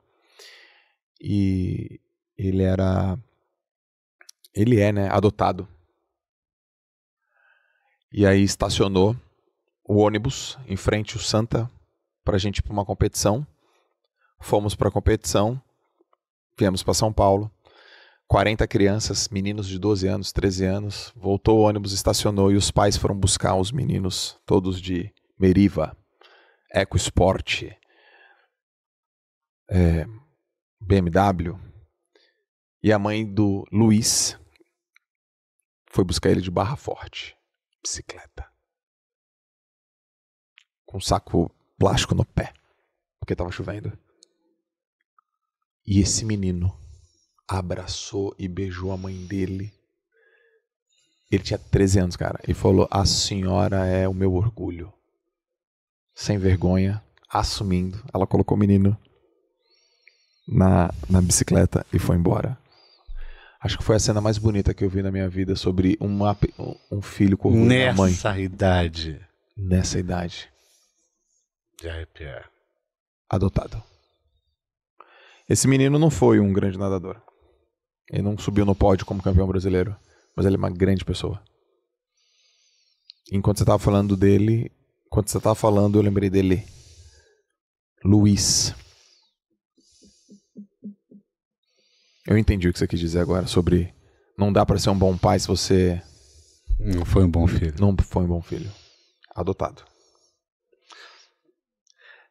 E ele era ele é, né, adotado. E aí estacionou o ônibus em frente ao Santa pra gente ir pra uma competição. Fomos pra competição, viemos para São Paulo. 40 crianças, meninos de 12 anos, 13 anos. Voltou o ônibus, estacionou e os pais foram buscar os meninos, todos de Meriva, EcoSport, é, BMW. E a mãe do Luiz foi buscar ele de Barra Forte, bicicleta. Com um saco plástico no pé, porque estava chovendo. E esse menino abraçou e beijou a mãe dele. Ele tinha anos, cara, e falou: A senhora é o meu orgulho. Sem vergonha, assumindo. Ela colocou o menino na, na bicicleta e foi embora. Acho que foi a cena mais bonita que eu vi na minha vida sobre uma, um filho com orgulho Nessa da mãe. Nessa idade. Nessa idade. Já é pior. Adotado. Esse menino não foi um grande nadador. Ele não subiu no pódio como campeão brasileiro, mas ele é uma grande pessoa. Enquanto você estava falando dele, enquanto você estava falando, eu lembrei dele. Luiz. Eu entendi o que você quis dizer agora sobre não dá para ser um bom pai se você não foi um bom filho. Não foi um bom filho. Adotado.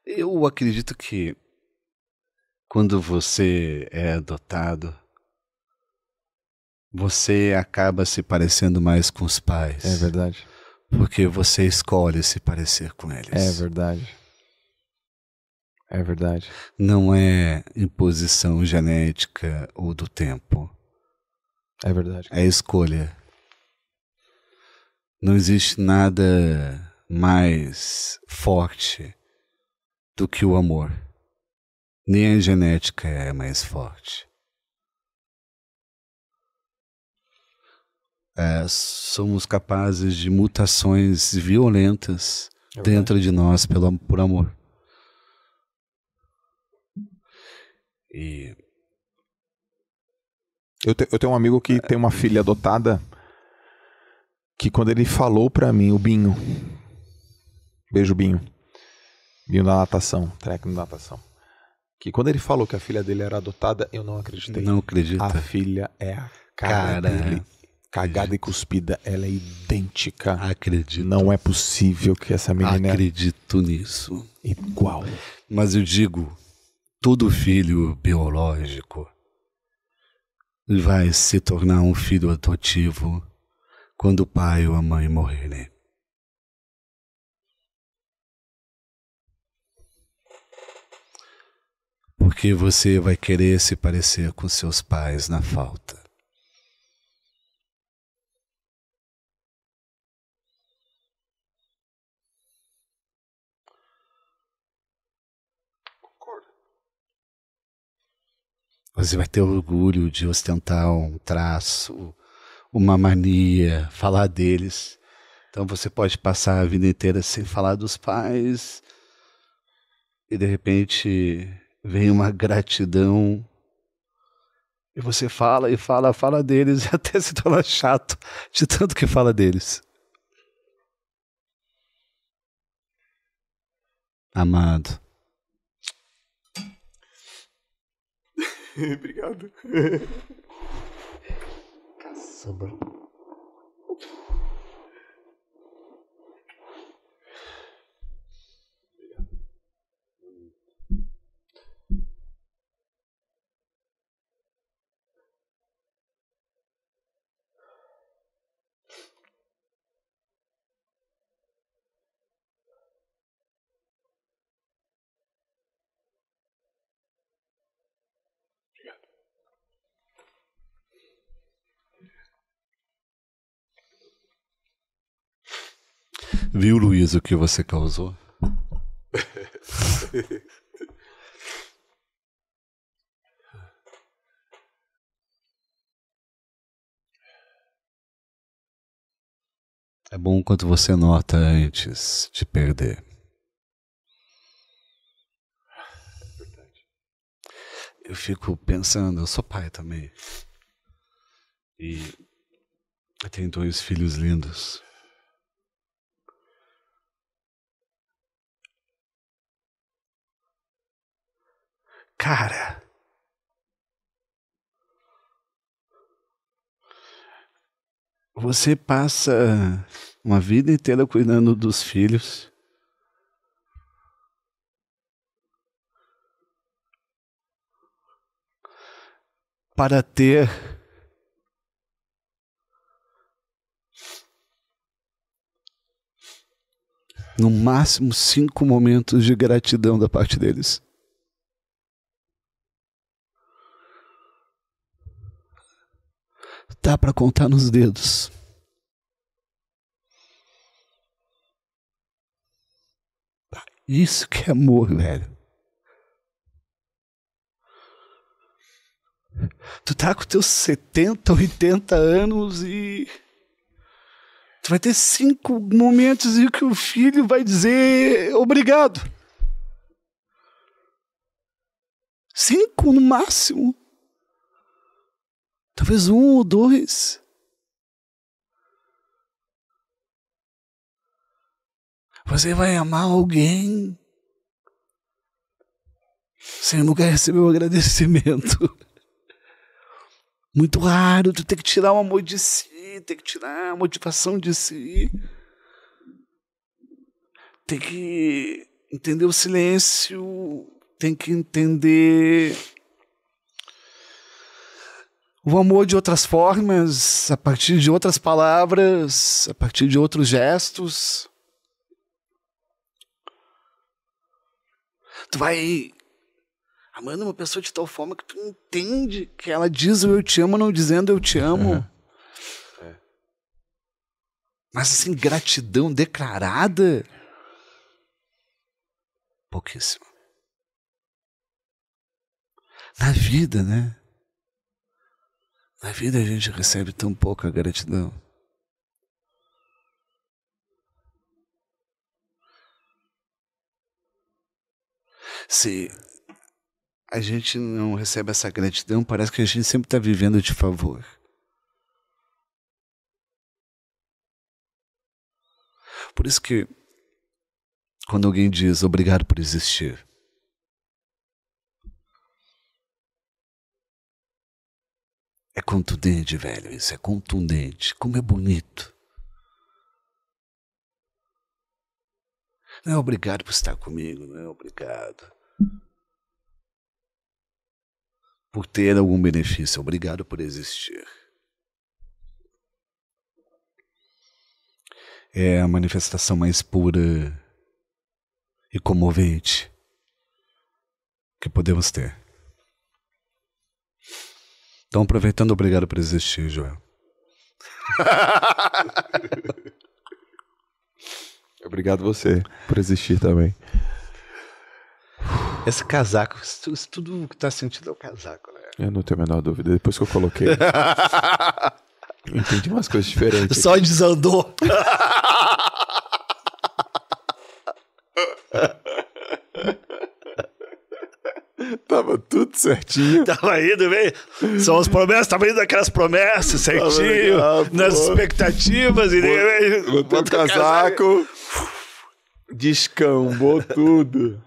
Eu acredito que quando você é adotado, você acaba se parecendo mais com os pais. É verdade. Porque você escolhe se parecer com eles. É verdade. É verdade. Não é imposição genética ou do tempo. É verdade. É escolha. Não existe nada mais forte do que o amor. Nem a genética é mais forte. é, somos capazes de mutações violentas é dentro de nós pelo, por amor. E... Eu, te, eu tenho um amigo que tem uma filha adotada que quando ele falou para mim, o Binho, beijo Binho, Binho da natação, treco da natação, que quando ele falou que a filha dele era adotada, eu não acreditei. Não acredita. A filha é a cara, cara. dele. Cagada e cuspida, ela é idêntica. Acredito. Não é possível que essa menina. É Acredito nisso. Igual. Mas eu digo, todo filho biológico vai se tornar um filho adotivo quando o pai ou a mãe morrerem. Porque você vai querer se parecer com seus pais na falta. Você vai ter orgulho de ostentar um traço, uma mania, falar deles. Então você pode passar a vida inteira sem falar dos pais e de repente vem uma gratidão e você fala e fala, fala deles e até se torna chato de tanto que fala deles. Amado, Obrigado. Caçamba. Viu, Luiz, o que você causou? É bom quando você nota antes de perder. eu fico pensando, eu sou pai também. E eu tenho dois filhos lindos. Cara, você passa uma vida inteira cuidando dos filhos para ter no máximo cinco momentos de gratidão da parte deles. Dá para contar nos dedos. Isso que é amor, velho. Tu tá com teus 70, 80 anos e. Tu vai ter cinco momentos em que o filho vai dizer obrigado. Cinco no máximo. Talvez um ou dois. Você vai amar alguém. Sem nunca receber agradecimento. muito raro, tu tem que tirar o amor de si, tem que tirar a motivação de si. Tem que entender o silêncio, tem que entender o amor de outras formas, a partir de outras palavras, a partir de outros gestos. Tu vai amando ah, uma pessoa de tal forma que tu entende que ela diz o eu te amo não dizendo eu te amo. É. Mas assim, gratidão declarada? Pouquíssimo. Na vida, né? Na vida a gente recebe tão pouca gratidão. Se a gente não recebe essa gratidão, parece que a gente sempre está vivendo de favor. Por isso que quando alguém diz obrigado por existir, é contundente, velho, isso é contundente, como é bonito. Não é obrigado por estar comigo, não é obrigado por ter algum benefício. Obrigado por existir. É a manifestação mais pura e comovente que podemos ter. Então, aproveitando, obrigado por existir, Joel. obrigado você por existir também. Esse casaco, isso, tudo que tá sentindo é o casaco, né? Eu não tenho a menor dúvida. Depois que eu coloquei. eu entendi umas coisas diferentes. Só desandou. Tava tudo certinho. Tava indo bem. São as promessas, tava indo aquelas promessas certinho, legal, nas pô. expectativas. E Botei o casaco, casaco, descambou tudo.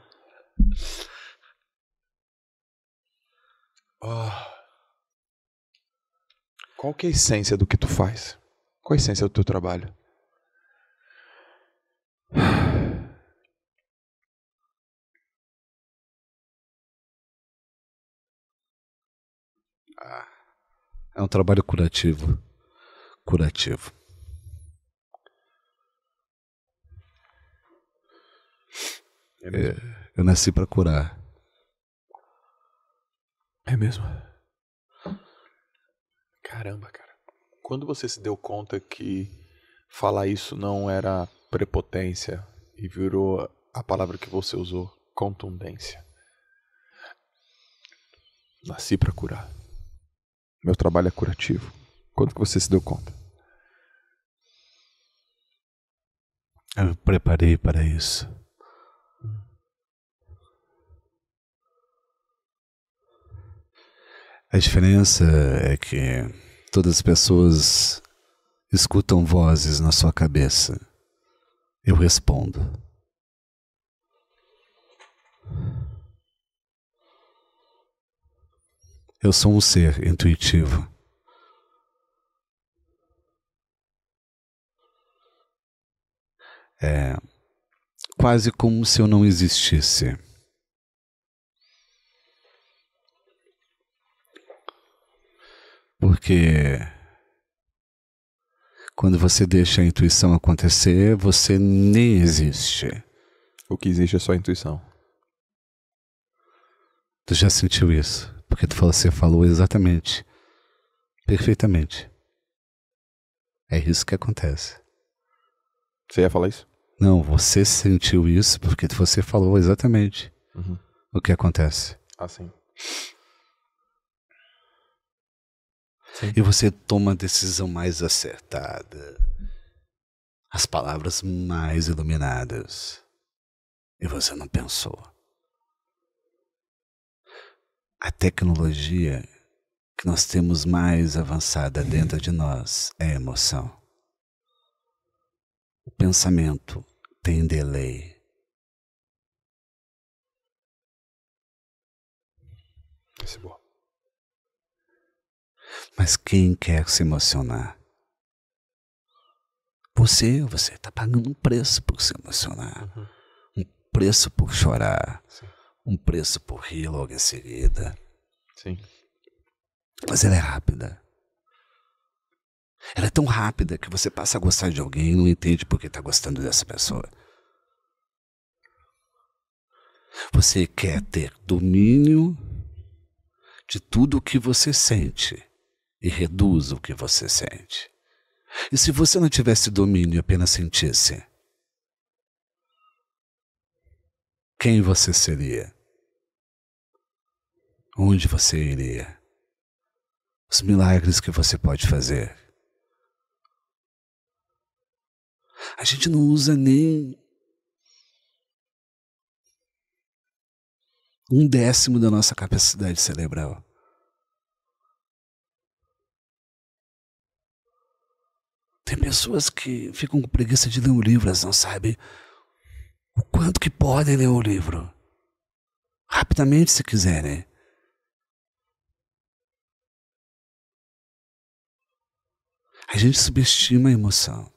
Oh. Qual que é a essência do que tu faz? Qual a essência do teu trabalho? É um trabalho curativo. Curativo. É, é. Eu nasci para curar. É mesmo? Caramba, cara. Quando você se deu conta que falar isso não era prepotência e virou a palavra que você usou, contundência? Nasci para curar. Meu trabalho é curativo. Quando que você se deu conta? Eu me preparei para isso. A diferença é que todas as pessoas escutam vozes na sua cabeça. Eu respondo. Eu sou um ser intuitivo. É quase como se eu não existisse. Porque quando você deixa a intuição acontecer, você nem existe. O que existe é só a intuição. Tu já sentiu isso? Porque tu falou, você falou exatamente, perfeitamente. É isso que acontece. Você ia falar isso? Não, você sentiu isso porque você falou exatamente uhum. o que acontece. Ah, sim e você toma a decisão mais acertada, as palavras mais iluminadas, e você não pensou. A tecnologia que nós temos mais avançada dentro de nós é a emoção. O pensamento tem delay. Isso é bom. Mas quem quer se emocionar? Você, você está pagando um preço por se emocionar, uhum. um preço por chorar, Sim. um preço por rir logo em seguida. Sim. Mas ela é rápida. Ela é tão rápida que você passa a gostar de alguém e não entende por que está gostando dessa pessoa. Você quer ter domínio de tudo o que você sente e reduza o que você sente. E se você não tivesse domínio e apenas sentisse, quem você seria? Onde você iria? Os milagres que você pode fazer. A gente não usa nem um décimo da nossa capacidade cerebral. Tem pessoas que ficam com preguiça de ler um livro, elas não sabem o quanto que podem ler o livro. Rapidamente, se quiserem. A gente subestima a emoção.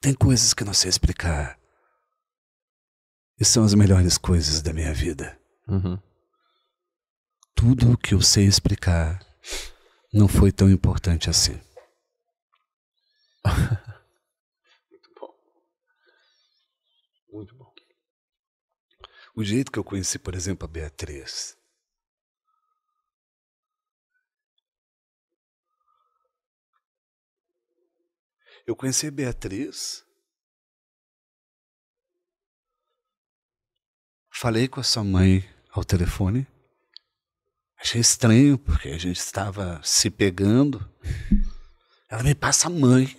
Tem coisas que não sei explicar. E são as melhores coisas da minha vida. Uhum tudo o que eu sei explicar não foi tão importante assim. Muito bom. Muito bom. O jeito que eu conheci, por exemplo, a Beatriz. Eu conheci a Beatriz. Falei com a sua mãe ao telefone. Achei estranho, porque a gente estava se pegando. Ela me passa a mãe.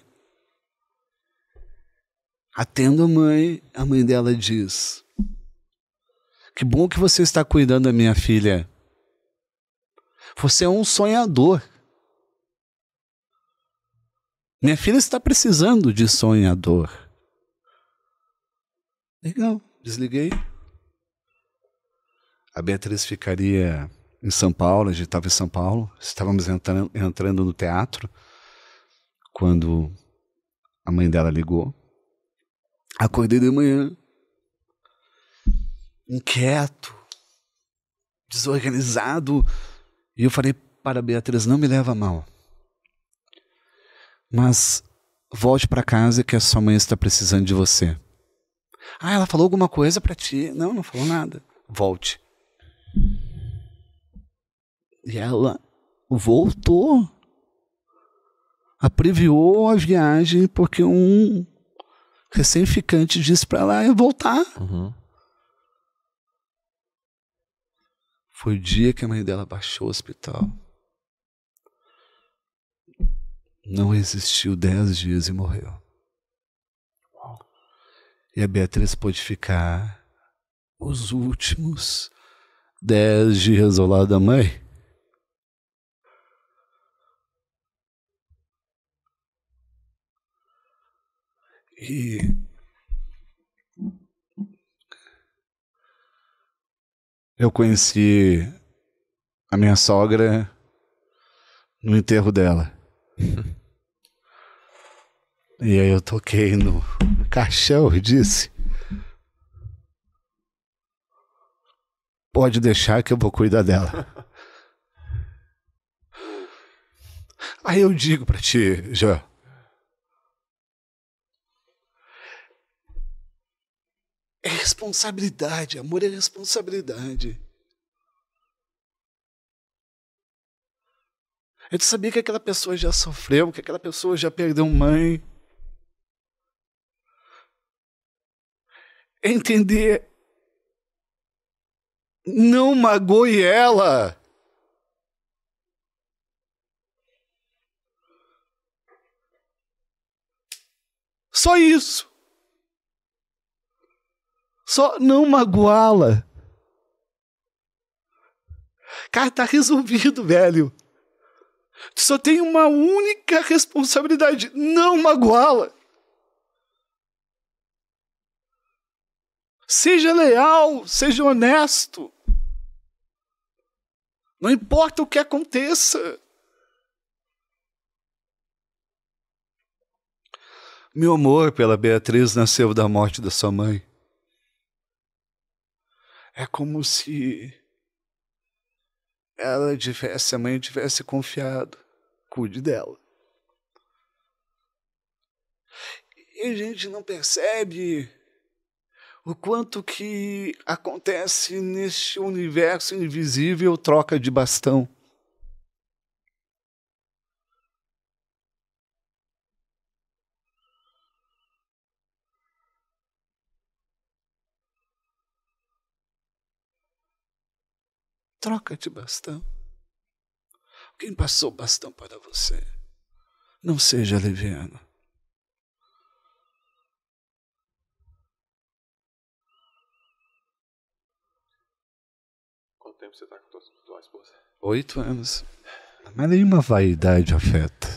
Atendo a mãe, a mãe dela diz: Que bom que você está cuidando da minha filha. Você é um sonhador. Minha filha está precisando de sonhador. Legal, desliguei. A Beatriz ficaria em São Paulo, a gente estava em São Paulo, estávamos entrando, entrando no teatro quando a mãe dela ligou. Acordei de manhã, inquieto, desorganizado, e eu falei para Beatriz: não me leva mal, mas volte para casa que a sua mãe está precisando de você. Ah, ela falou alguma coisa para ti? Não, não falou nada. Volte. E ela voltou. Abreviou a viagem porque um recém-ficante disse para ela ah, voltar. Uhum. Foi o dia que a mãe dela baixou o hospital. Não resistiu dez dias e morreu. E a Beatriz pôde ficar os últimos dez dias ao lado da mãe. E eu conheci a minha sogra no enterro dela. e aí eu toquei no caixão e disse: Pode deixar que eu vou cuidar dela. Aí eu digo para ti, Jean, É responsabilidade, amor é responsabilidade. É de saber que aquela pessoa já sofreu, que aquela pessoa já perdeu mãe. É entender. Não magoe ela. Só isso. Só não magoá-la. Cara, tá resolvido, velho. Tu só tem uma única responsabilidade: não magoá-la. Seja leal, seja honesto. Não importa o que aconteça. Meu amor pela Beatriz nasceu da morte da sua mãe. É como se ela tivesse, a mãe tivesse confiado. Cuide dela. E a gente não percebe o quanto que acontece neste universo invisível troca de bastão. Troca de bastão. Quem passou bastão para você? Não seja leviano. Quanto tempo você está com tua, tua esposa? Oito anos. Mas nenhuma vaidade afeta.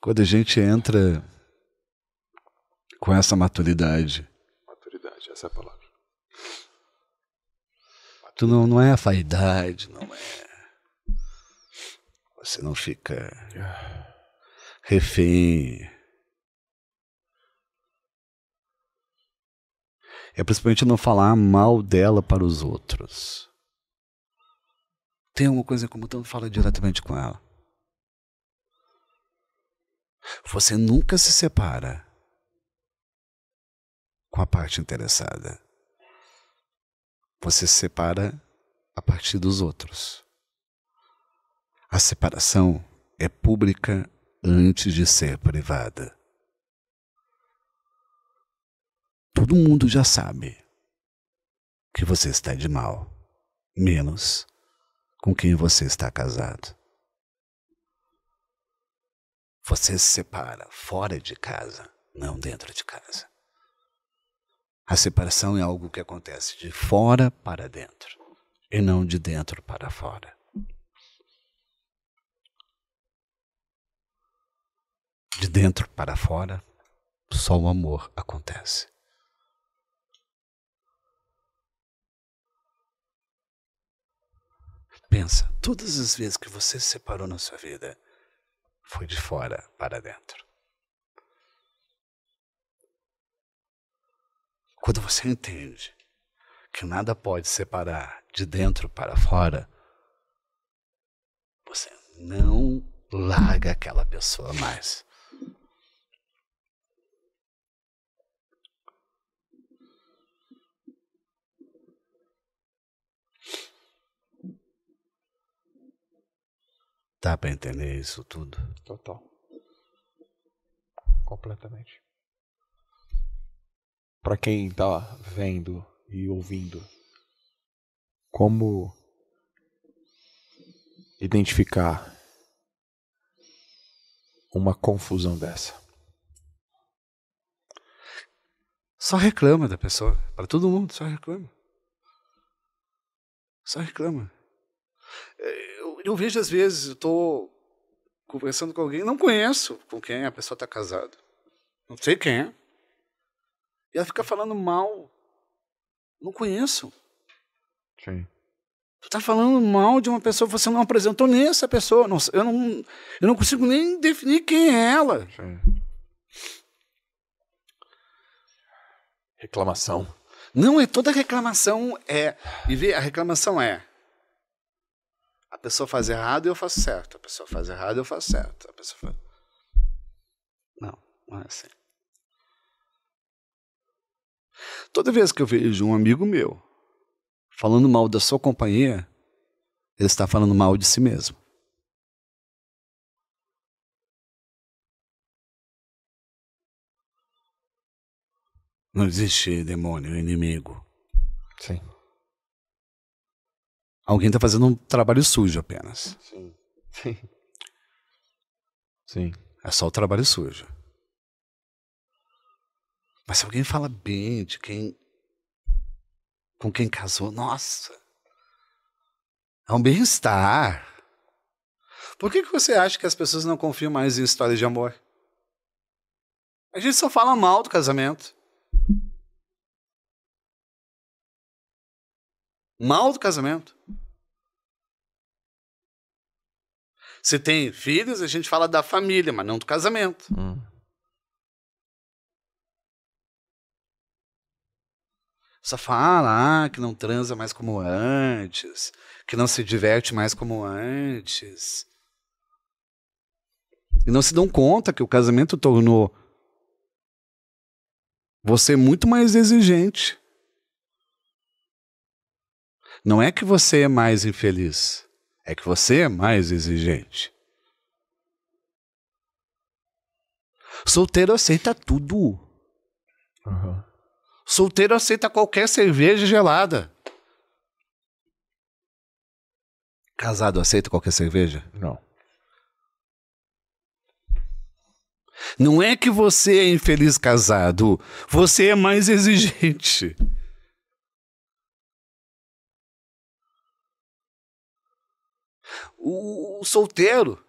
Quando a gente entra com essa maturidade. Maturidade, essa é a palavra. Tu não, não é a vaidade, não é. Você não fica refém. É principalmente não falar mal dela para os outros. Tem alguma coisa como então fala diretamente com ela. Você nunca se separa com a parte interessada. Você se separa a partir dos outros. A separação é pública antes de ser privada. Todo mundo já sabe que você está de mal, menos com quem você está casado. Você se separa fora de casa, não dentro de casa. A separação é algo que acontece de fora para dentro e não de dentro para fora. De dentro para fora, só o amor acontece. Pensa, todas as vezes que você se separou na sua vida, foi de fora para dentro. Quando você entende que nada pode separar de dentro para fora, você não larga aquela pessoa mais. Dá para entender isso tudo? Total. Completamente para quem está vendo e ouvindo, como identificar uma confusão dessa? Só reclama da pessoa, para todo mundo, só reclama. Só reclama. É, eu, eu vejo às vezes, eu estou conversando com alguém, não conheço com quem a pessoa está casada. Não sei quem é. E ela fica falando mal. Não conheço. Sim. Tu tá falando mal de uma pessoa, você não apresentou nem essa pessoa. Não, eu, não, eu não consigo nem definir quem é ela. Sim. Reclamação. Não, é toda reclamação é. E vê, a reclamação é. A pessoa faz errado e eu faço certo. A pessoa faz errado e eu faço certo. A pessoa faz... Não, não é assim. Toda vez que eu vejo um amigo meu falando mal da sua companhia, ele está falando mal de si mesmo. Não existe demônio, é inimigo. Sim. Alguém está fazendo um trabalho sujo apenas. Sim. Sim. Sim. É só o trabalho sujo. Mas se alguém fala bem de quem. com quem casou, nossa! É um bem-estar. Por que, que você acha que as pessoas não confiam mais em histórias de amor? A gente só fala mal do casamento. Mal do casamento. Se tem filhos, a gente fala da família, mas não do casamento. Hum. só fala ah, que não transa mais como antes, que não se diverte mais como antes. E não se dão conta que o casamento tornou você muito mais exigente. Não é que você é mais infeliz, é que você é mais exigente. Solteiro aceita tudo. Uhum. Solteiro aceita qualquer cerveja gelada. Casado aceita qualquer cerveja? Não. Não é que você é infeliz casado, você é mais exigente. O, solteiro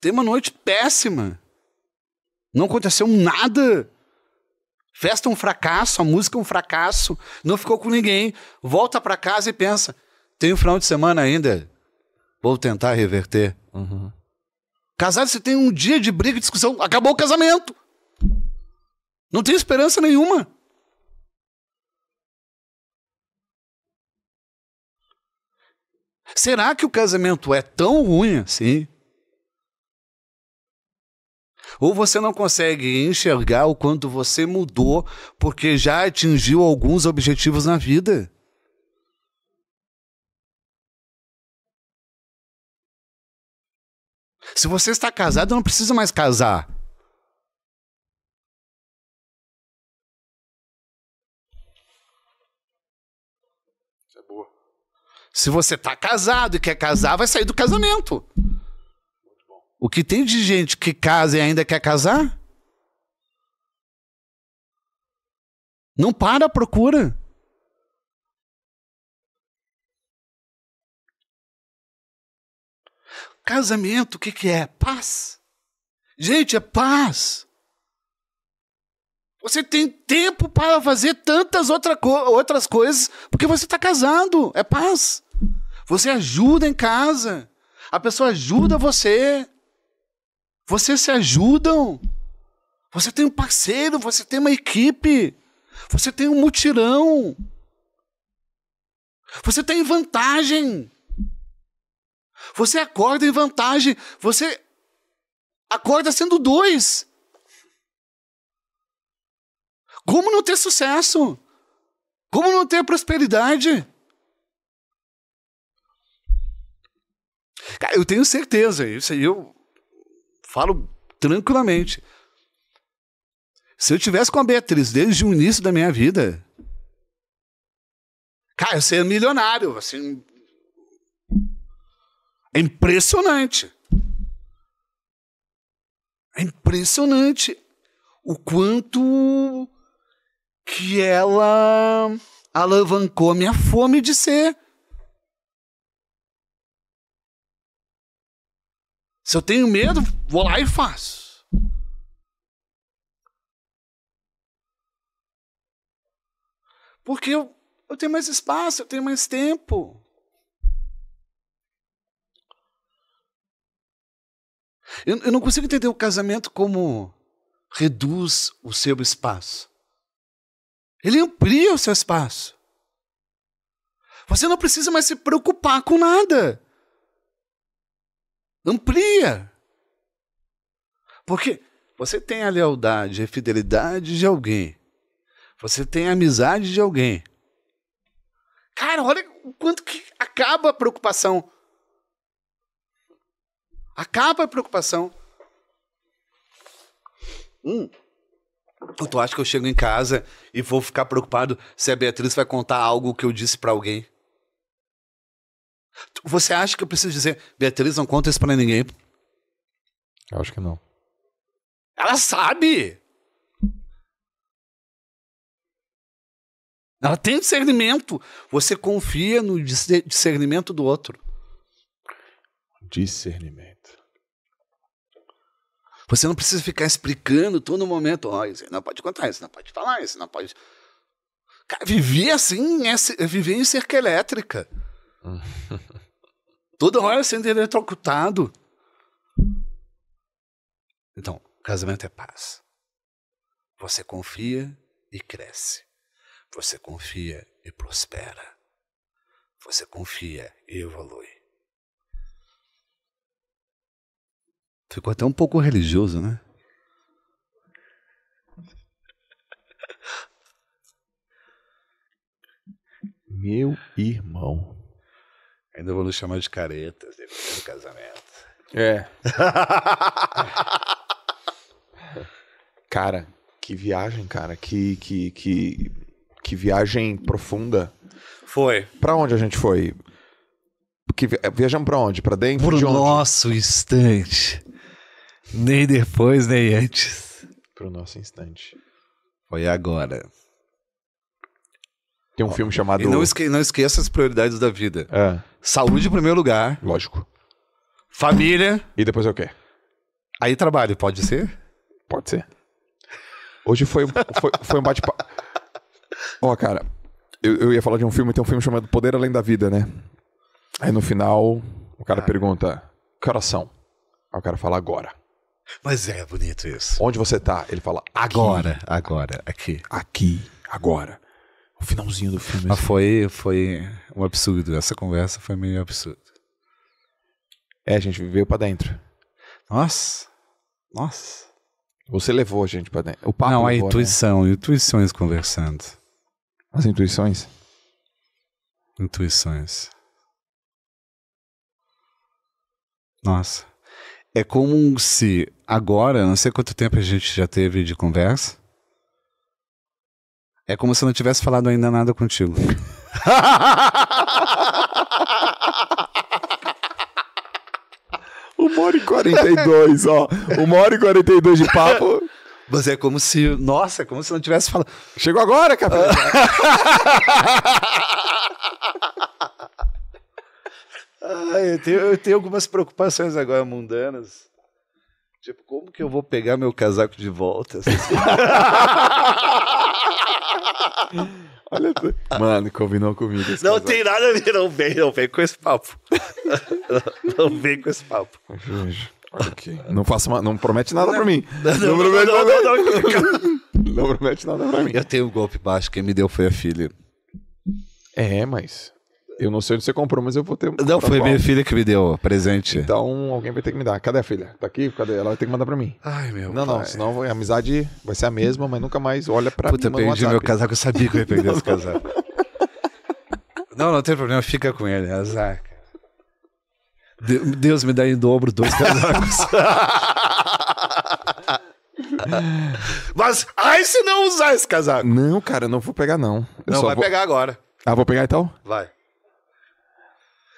tem uma noite péssima. Não aconteceu nada Festa é um fracasso, a música é um fracasso, não ficou com ninguém. Volta para casa e pensa: tem um final de semana ainda, vou tentar reverter. Uhum. Casado, você tem um dia de briga e discussão, acabou o casamento. Não tem esperança nenhuma. Será que o casamento é tão ruim assim ou você não consegue enxergar o quanto você mudou porque já atingiu alguns objetivos na vida. Se você está casado, não precisa mais casar. É boa. Se você está casado e quer casar, vai sair do casamento. O que tem de gente que casa e ainda quer casar? Não para a procura. Casamento, o que, que é? Paz. Gente, é paz. Você tem tempo para fazer tantas outra co outras coisas porque você está casado. É paz. Você ajuda em casa. A pessoa ajuda você. Vocês se ajudam. Você tem um parceiro, você tem uma equipe, você tem um mutirão. Você tem vantagem. Você acorda em vantagem. Você acorda sendo dois. Como não ter sucesso? Como não ter prosperidade? Cara, eu tenho certeza, isso aí eu Falo tranquilamente. Se eu tivesse com a Beatriz desde o início da minha vida, cara, eu seria milionário, assim. É impressionante. É impressionante o quanto que ela alavancou a minha fome de ser. Se eu tenho medo, vou lá e faço. Porque eu, eu tenho mais espaço, eu tenho mais tempo. Eu, eu não consigo entender o casamento como reduz o seu espaço. Ele amplia o seu espaço. Você não precisa mais se preocupar com nada. Amplia. Porque você tem a lealdade, a fidelidade de alguém. Você tem a amizade de alguém. Cara, olha o quanto que acaba a preocupação. Acaba a preocupação. Hum. Tu acha que eu chego em casa e vou ficar preocupado se a Beatriz vai contar algo que eu disse para alguém? Você acha que eu preciso dizer, Beatriz, não conta isso pra ninguém? Eu acho que não. Ela sabe! Ela tem discernimento. Você confia no discernimento do outro. Discernimento. Você não precisa ficar explicando todo momento. oh, isso não pode contar, isso não pode falar, isso não pode. Cara, viver assim é viver em cerca elétrica. Toda hora sendo eletrocutado. Então, casamento é paz. Você confia e cresce. Você confia e prospera. Você confia e evolui. Ficou até um pouco religioso, né? Meu irmão. Ainda vou nos chamar de caretas depois é do casamento. É. cara, que viagem, cara. Que, que, que, que viagem profunda. Foi. Pra onde a gente foi? Que viajamos pra onde? Pra dentro? Pro de onde? nosso instante. Nem depois, nem antes. Pro nosso instante. Foi agora. Tem um filme chamado. E não, esque não esqueça as prioridades da vida. É. Saúde em primeiro lugar. Lógico. Família. E depois é o quê? Aí trabalho, pode ser? Pode ser. Hoje foi, foi, foi um bate-papo. Ó, oh, cara, eu, eu, ia falar de um filme, tem um filme chamado Poder Além da Vida, né? Aí no final, o cara ah. pergunta: Que horas são? Aí o cara fala: Agora. Mas é bonito isso. Onde você tá? Ele fala: aqui, Agora, agora, aqui. Aqui, agora. O finalzinho do filme. assim. foi, foi um absurdo. Essa conversa foi meio absurdo. É, a gente veio para dentro. Nossa. Nossa. Você levou a gente para dentro. O papo Não, a levou, né? intuição. Né? Intuições conversando. As intuições? Intuições. Nossa. É como se agora, não sei quanto tempo a gente já teve de conversa, é como se eu não tivesse falado ainda nada contigo. Uma hora e 42, ó. Uma hora e 42 de papo. Mas é como se. Nossa, é como se não tivesse falado. Chegou agora, capitão. eu, tenho, eu tenho algumas preocupações agora mundanas. Tipo, como que eu vou pegar meu casaco de volta? Olha, mano, combinou comigo. Não casal. tem nada a ver, não vem, não vem com esse papo. não, não vem com esse papo. Não, faça uma, não promete nada não, pra mim. Não, não, não promete nada. Não, promete nada pra mim. Eu tenho um golpe baixo, quem me deu foi a filha. É, mas. Eu não sei onde você comprou, mas eu vou ter. Não, foi minha filha que me deu presente. Então alguém vai ter que me dar. Cadê a filha? Tá aqui? Cadê? Ela vai ter que mandar pra mim. Ai, meu. Não, pai. não, senão a amizade vai ser a mesma, mas nunca mais olha pra Puta, mim. Puta, perdi meu casaco, eu sabia que eu ia perder esse casaco. Não, não tem problema, fica com ele, azar. Deus me dá em dobro dois casacos. Mas, ai, se não usar esse casaco. Não, cara, eu não vou pegar, não. Eu não, vai vou... pegar agora. Ah, vou pegar então? Vai.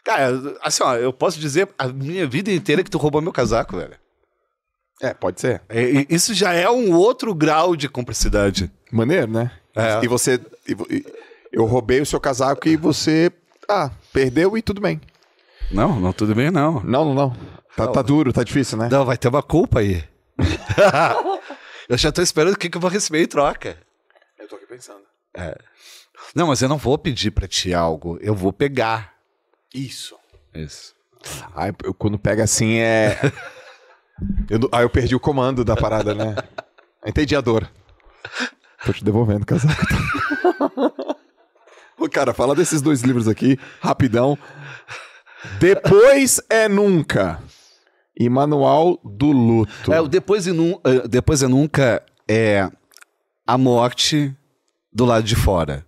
Cara, assim, ó, eu posso dizer a minha vida inteira que tu roubou meu casaco, velho. É, pode ser. É, isso já é um outro grau de cumplicidade. Maneiro, né? É. E você. Eu roubei o seu casaco e você. Ah, perdeu e tudo bem. Não, não tudo bem, não. Não, não, não. Tá, não. tá duro, tá difícil, né? Não, vai ter uma culpa aí. eu já tô esperando o que, que eu vou receber em troca. Eu tô aqui pensando. É. Não, mas eu não vou pedir pra ti algo. Eu vou pegar. Isso. Isso. Ah, eu, quando pega assim é. eu, ah, eu perdi o comando da parada, né? Entendi a dor. Tô te devolvendo, casaco. O cara, fala desses dois livros aqui, rapidão. Depois é Nunca. E Manual do Luto. É, o Depois, e nu eh, Depois é Nunca é a morte do lado de fora.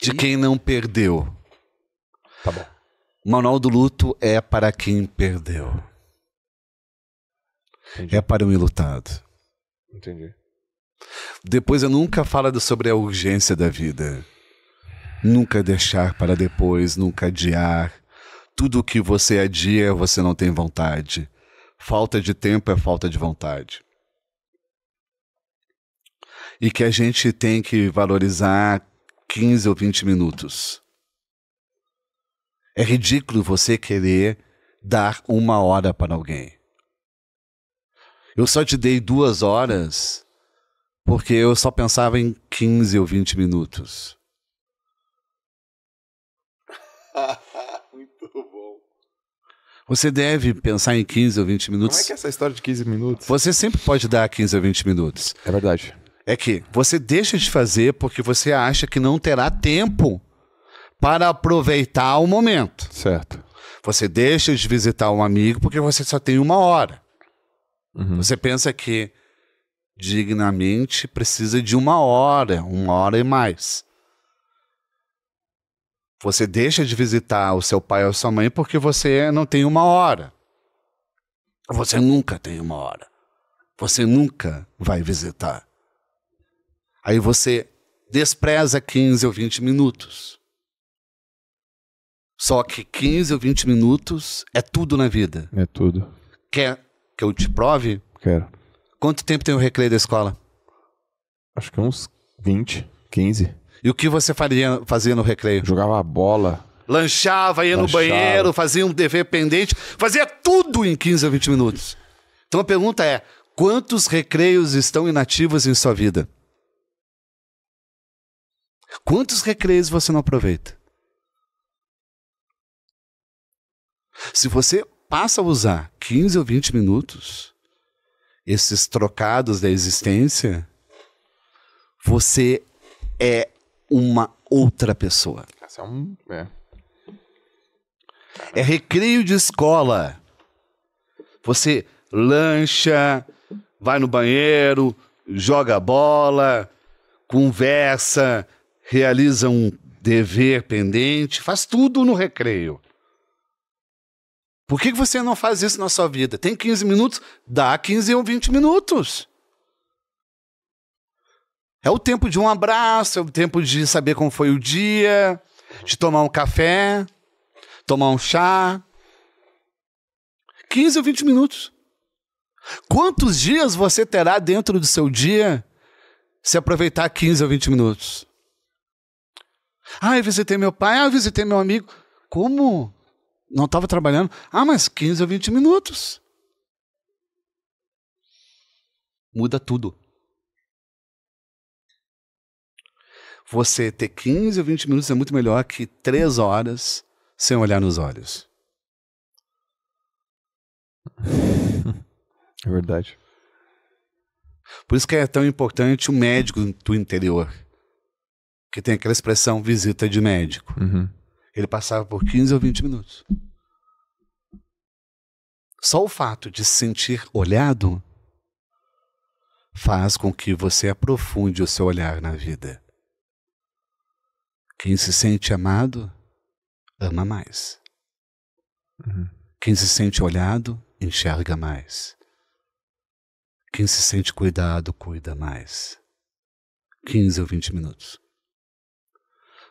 De e? quem não perdeu. Tá bom. manual do luto é para quem perdeu. Entendi. É para o ilutado. Entendi. Depois eu nunca falo sobre a urgência da vida. Nunca deixar para depois, nunca adiar. Tudo que você adia, você não tem vontade. Falta de tempo é falta de vontade. E que a gente tem que valorizar 15 ou 20 minutos é ridículo você querer dar uma hora para alguém. Eu só te dei duas horas porque eu só pensava em 15 ou 20 minutos. Muito bom. Você deve pensar em 15 ou 20 minutos. Como é que é essa história de 15 minutos? Você sempre pode dar 15 ou 20 minutos. É verdade. É que você deixa de fazer porque você acha que não terá tempo para aproveitar o momento. Certo. Você deixa de visitar um amigo porque você só tem uma hora. Uhum. Você pensa que dignamente precisa de uma hora, uma hora e mais. Você deixa de visitar o seu pai ou sua mãe porque você não tem uma hora. Você nunca tem uma hora. Você nunca vai visitar. Aí você despreza 15 ou 20 minutos. Só que 15 ou 20 minutos é tudo na vida. É tudo. Quer que eu te prove? Quero. Quanto tempo tem o recreio da escola? Acho que é uns 20, 15. E o que você faria, fazia no recreio? Jogava bola. Lanchava, ia Lanchava. no banheiro, fazia um dever pendente. Fazia tudo em 15 ou 20 minutos. Então a pergunta é: quantos recreios estão inativos em sua vida? Quantos recreios você não aproveita? Se você passa a usar 15 ou 20 minutos, esses trocados da existência, você é uma outra pessoa. É, um, é. é recreio de escola. Você lancha, vai no banheiro, joga bola, conversa, realiza um dever pendente, faz tudo no recreio. Por que você não faz isso na sua vida? Tem 15 minutos? Dá 15 ou 20 minutos. É o tempo de um abraço, é o tempo de saber como foi o dia, de tomar um café, tomar um chá. 15 ou 20 minutos. Quantos dias você terá dentro do seu dia se aproveitar 15 ou 20 minutos? Ah, eu visitei meu pai, ah, eu visitei meu amigo. Como? não estava trabalhando. Ah, mas 15 a 20 minutos. Muda tudo. Você ter 15 ou 20 minutos é muito melhor que 3 horas sem olhar nos olhos. É verdade. Por isso que é tão importante o médico do interior. Que tem aquela expressão visita de médico. Uhum ele passava por 15 ou 20 minutos. Só o fato de se sentir olhado faz com que você aprofunde o seu olhar na vida. Quem se sente amado, ama mais. Uhum. Quem se sente olhado, enxerga mais. Quem se sente cuidado, cuida mais. 15 ou 20 minutos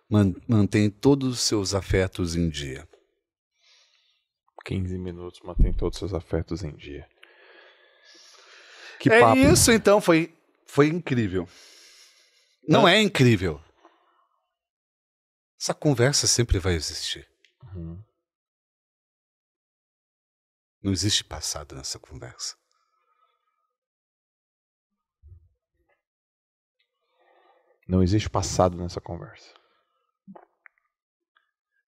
mantém todos os seus afetos em dia. 15 minutos mantém todos os seus afetos em dia. Que é papo. isso então, foi, foi incrível. Não, é incrível. Essa conversa sempre vai existir. Uhum. Não existe passado nessa conversa. Não existe passado nessa conversa.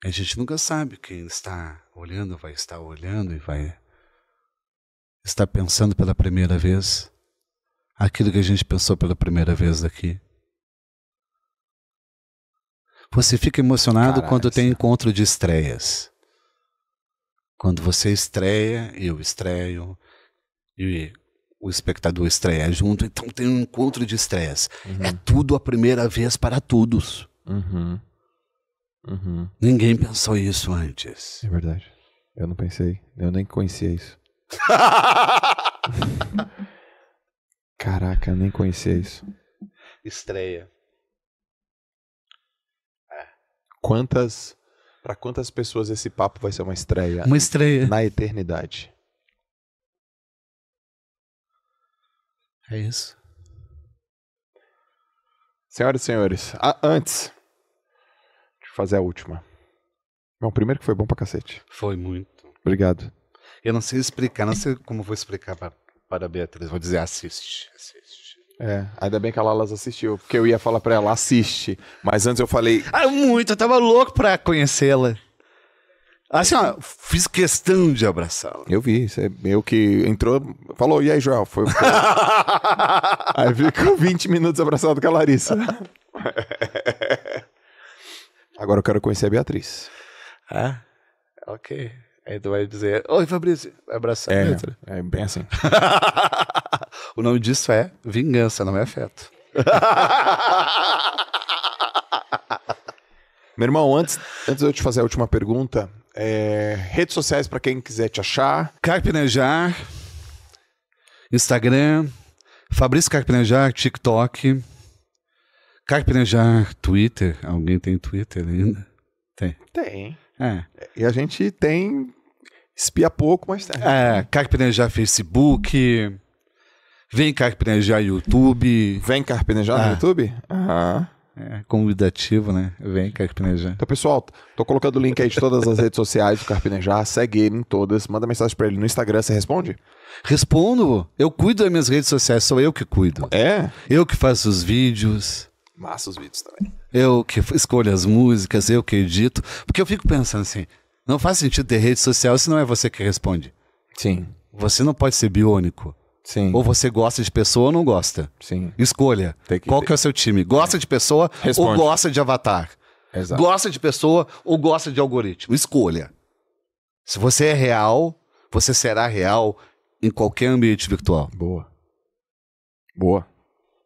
A gente nunca sabe quem está olhando, vai estar olhando e vai estar pensando pela primeira vez aquilo que a gente pensou pela primeira vez daqui. Você fica emocionado Caraca. quando tem encontro de estreias. Quando você estreia, eu estreio, e o espectador estreia junto, então tem um encontro de estreias. É uhum. É tudo a primeira vez para todos. Uhum. Uhum. Ninguém pensou isso antes. É verdade. Eu não pensei. Eu nem conhecia isso. Caraca, nem conhecia isso. Estreia. É. Quantas. Para quantas pessoas esse papo vai ser uma estreia? Uma estreia. Na eternidade. É isso. Senhoras e senhores, antes fazer a última. Bom, é primeiro que foi bom pra cacete. Foi muito. Obrigado. Eu não sei explicar, não sei como vou explicar pra, para a Beatriz. Vou dizer assiste, assiste. É, ainda bem que a Lalas assistiu, porque eu ia falar pra ela, assiste. Mas antes eu falei. Ah, muito, eu tava louco pra conhecê-la. Assim, ó, fiz questão de abraçá-la. Eu vi, você, é eu que entrou, falou, e aí, Joel? Foi, foi. aí ficou 20 minutos abraçado com a Larissa. Agora eu quero conhecer a Beatriz. Ah, ok. Aí tu vai dizer, oi Fabrício, vai abraçar é, a É, bem assim. o nome disso é vingança, não é afeto. Meu irmão, antes, antes de eu te fazer a última pergunta, é, redes sociais para quem quiser te achar. Carpinejar, Instagram, Fabrício Carpinejar, TikTok. Carpinejar Twitter? Alguém tem Twitter ainda? Tem. Tem. É. E a gente tem. Espia pouco, mas tem. É, Carpinejar Facebook. Vem Carpinejar YouTube. Vem Carpinejar ah. É. no YouTube? Aham. É, convidativo, né? Vem Carpinejar. Então, pessoal, tô colocando o link aí de todas as redes sociais do Carpinejar. Segue ele em todas. Manda mensagem para ele no Instagram. Você responde? Respondo. Eu cuido das minhas redes sociais. Sou eu que cuido. É? Eu que faço os vídeos. Massa os vídeos também. Eu que escolho as músicas, eu que edito. Porque eu fico pensando assim: não faz sentido ter rede social se não é você que responde. Sim. Você não pode ser biônico. Sim. Ou você gosta de pessoa ou não gosta. Sim. Escolha. Que Qual ter. que é o seu time? Gosta de pessoa Responde. ou gosta de avatar? Exato. Gosta de pessoa ou gosta de algoritmo? Escolha. Se você é real, você será real em qualquer ambiente virtual. Boa. Boa.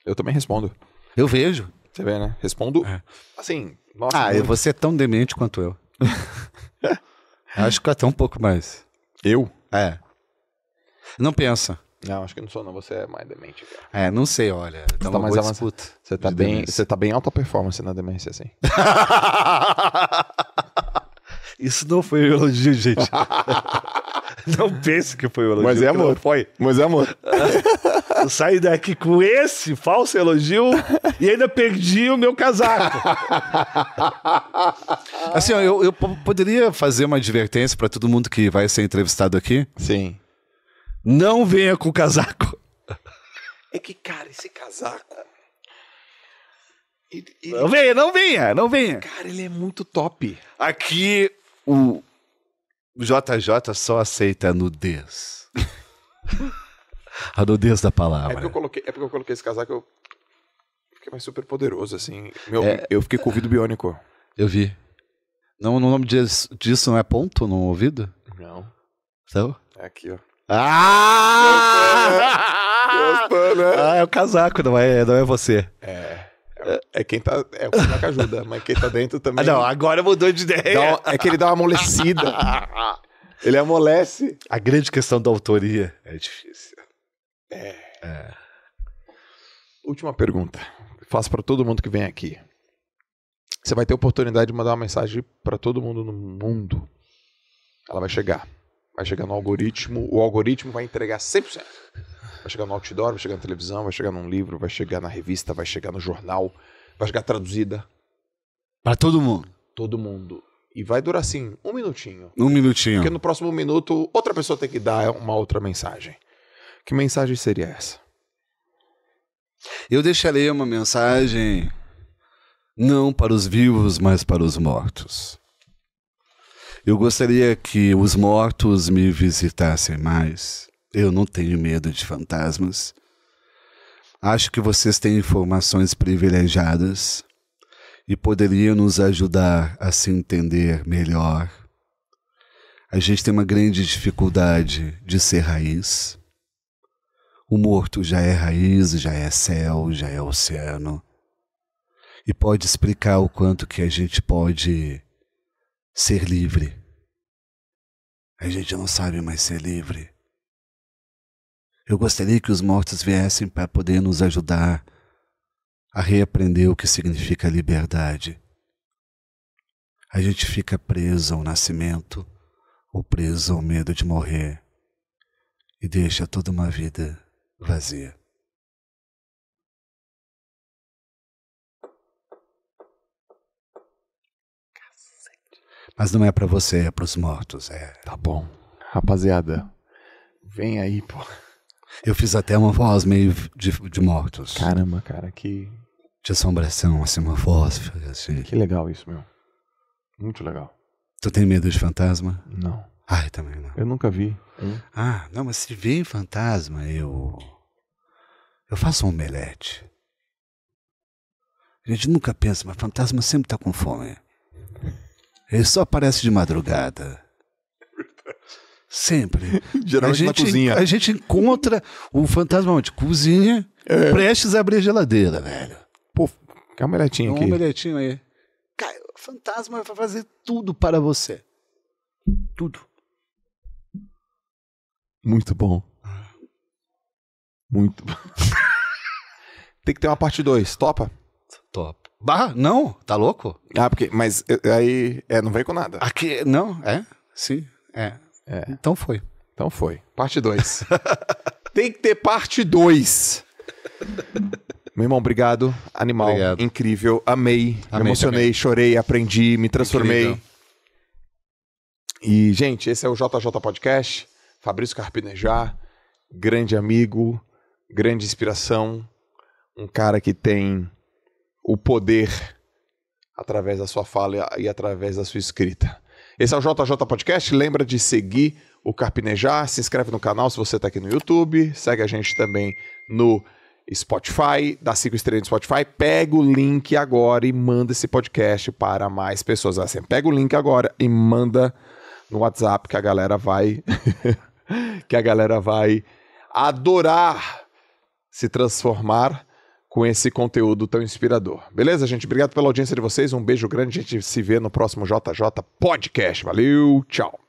Eu também respondo. Eu vejo. Você vê, né? Respondo é. assim. Nossa, ah, muito. você é tão demente quanto eu. acho que até um pouco mais. Eu? É. Não pensa. Não, acho que não sou, não. Você é mais demente. Cara. É, não sei, olha. Você tá mais avançado. Tá você tá, bem, você tá bem alta performance na demência, assim. Isso não foi um elogio, gente. não pense que foi um elogio. Mas é amor. Foi. Mas é amor. Eu saí daqui com esse falso elogio e ainda perdi o meu casaco. assim, ó, eu, eu poderia fazer uma advertência para todo mundo que vai ser entrevistado aqui? Sim. Não venha com o casaco. É que, cara, esse casaco. Ele, ele... Não venha, não venha, não venha. Cara, ele é muito top. Aqui o JJ só aceita a nudez. a nudez da palavra. É porque eu coloquei, é porque eu coloquei esse casaco, eu fiquei mais super poderoso, assim. Meu, é, eu fiquei com o ouvido biônico. Eu vi. Não, no nome disso, disso não é ponto no ouvido? Não. Então? É aqui, ó. Ah! né? Ah, é o casaco, não é, não é você. É. É, é quem tá. É o que ajuda, mas quem tá dentro também. Ah, não, agora mudou de ideia. é que ele dá uma amolecida. ele amolece. A grande questão da autoria é difícil. É. é. Última pergunta. Faço para todo mundo que vem aqui. Você vai ter oportunidade de mandar uma mensagem para todo mundo no mundo. Ela vai chegar. Vai chegar no algoritmo, o algoritmo vai entregar 100%. Vai chegar no outdoor, vai chegar na televisão, vai chegar num livro, vai chegar na revista, vai chegar no jornal, vai chegar traduzida. Para todo mundo. Todo mundo. E vai durar assim, um minutinho. Um minutinho. Porque no próximo minuto, outra pessoa tem que dar uma outra mensagem. Que mensagem seria essa? Eu deixarei uma mensagem não para os vivos, mas para os mortos. Eu gostaria que os mortos me visitassem mais. Eu não tenho medo de fantasmas. Acho que vocês têm informações privilegiadas e poderiam nos ajudar a se entender melhor. A gente tem uma grande dificuldade de ser raiz. O morto já é raiz, já é céu, já é oceano. E pode explicar o quanto que a gente pode ser livre. A gente não sabe mais ser livre. Eu gostaria que os mortos viessem para poder nos ajudar a reaprender o que significa liberdade. A gente fica preso ao nascimento ou preso ao medo de morrer e deixa toda uma vida vazia. Mas não é para você, é pros mortos, é. Tá bom. Rapaziada, vem aí, pô. Eu fiz até uma voz meio de, de mortos. Caramba, cara, que. De assombração, assim, uma voz, assim. Que legal isso, meu. Muito legal. Tu tem medo de fantasma? Não. Ai, ah, também não. Eu nunca vi. Ah, não, mas se vem fantasma, eu. Eu faço um omelete. A gente nunca pensa, mas fantasma sempre tá com fome. Ele só aparece de madrugada. Sempre. Geralmente a gente, na cozinha. A gente encontra o fantasma de Cozinha, é. prestes a abrir a geladeira, velho. Pô, quer um omeletinho aqui. Um omeletinho aí. Cara, o fantasma vai fazer tudo para você. Tudo. Muito bom. Muito bom. Tem que ter uma parte 2, topa? Top. Bah, não, tá louco? Ah, porque, mas aí é, não veio com nada. Aqui, não, é, sim, é. é. Então foi. Então foi. Parte 2. Tem que ter parte 2. Meu irmão, obrigado. Animal, obrigado. incrível. Amei, Amei me emocionei, também. chorei, aprendi, me transformei. Incrível. E, gente, esse é o JJ Podcast. Fabrício Carpinejar, grande amigo, grande inspiração, um cara que tem o poder através da sua fala e através da sua escrita. Esse é o JJ Podcast. Lembra de seguir o Carpinejar, se inscreve no canal se você está aqui no YouTube, segue a gente também no Spotify, dá cinco estrelas no Spotify, pega o link agora e manda esse podcast para mais pessoas. Assim, pega o link agora e manda no WhatsApp que a galera vai que a galera vai adorar se transformar com esse conteúdo tão inspirador. Beleza, gente? Obrigado pela audiência de vocês. Um beijo grande. A gente se vê no próximo JJ Podcast. Valeu, tchau.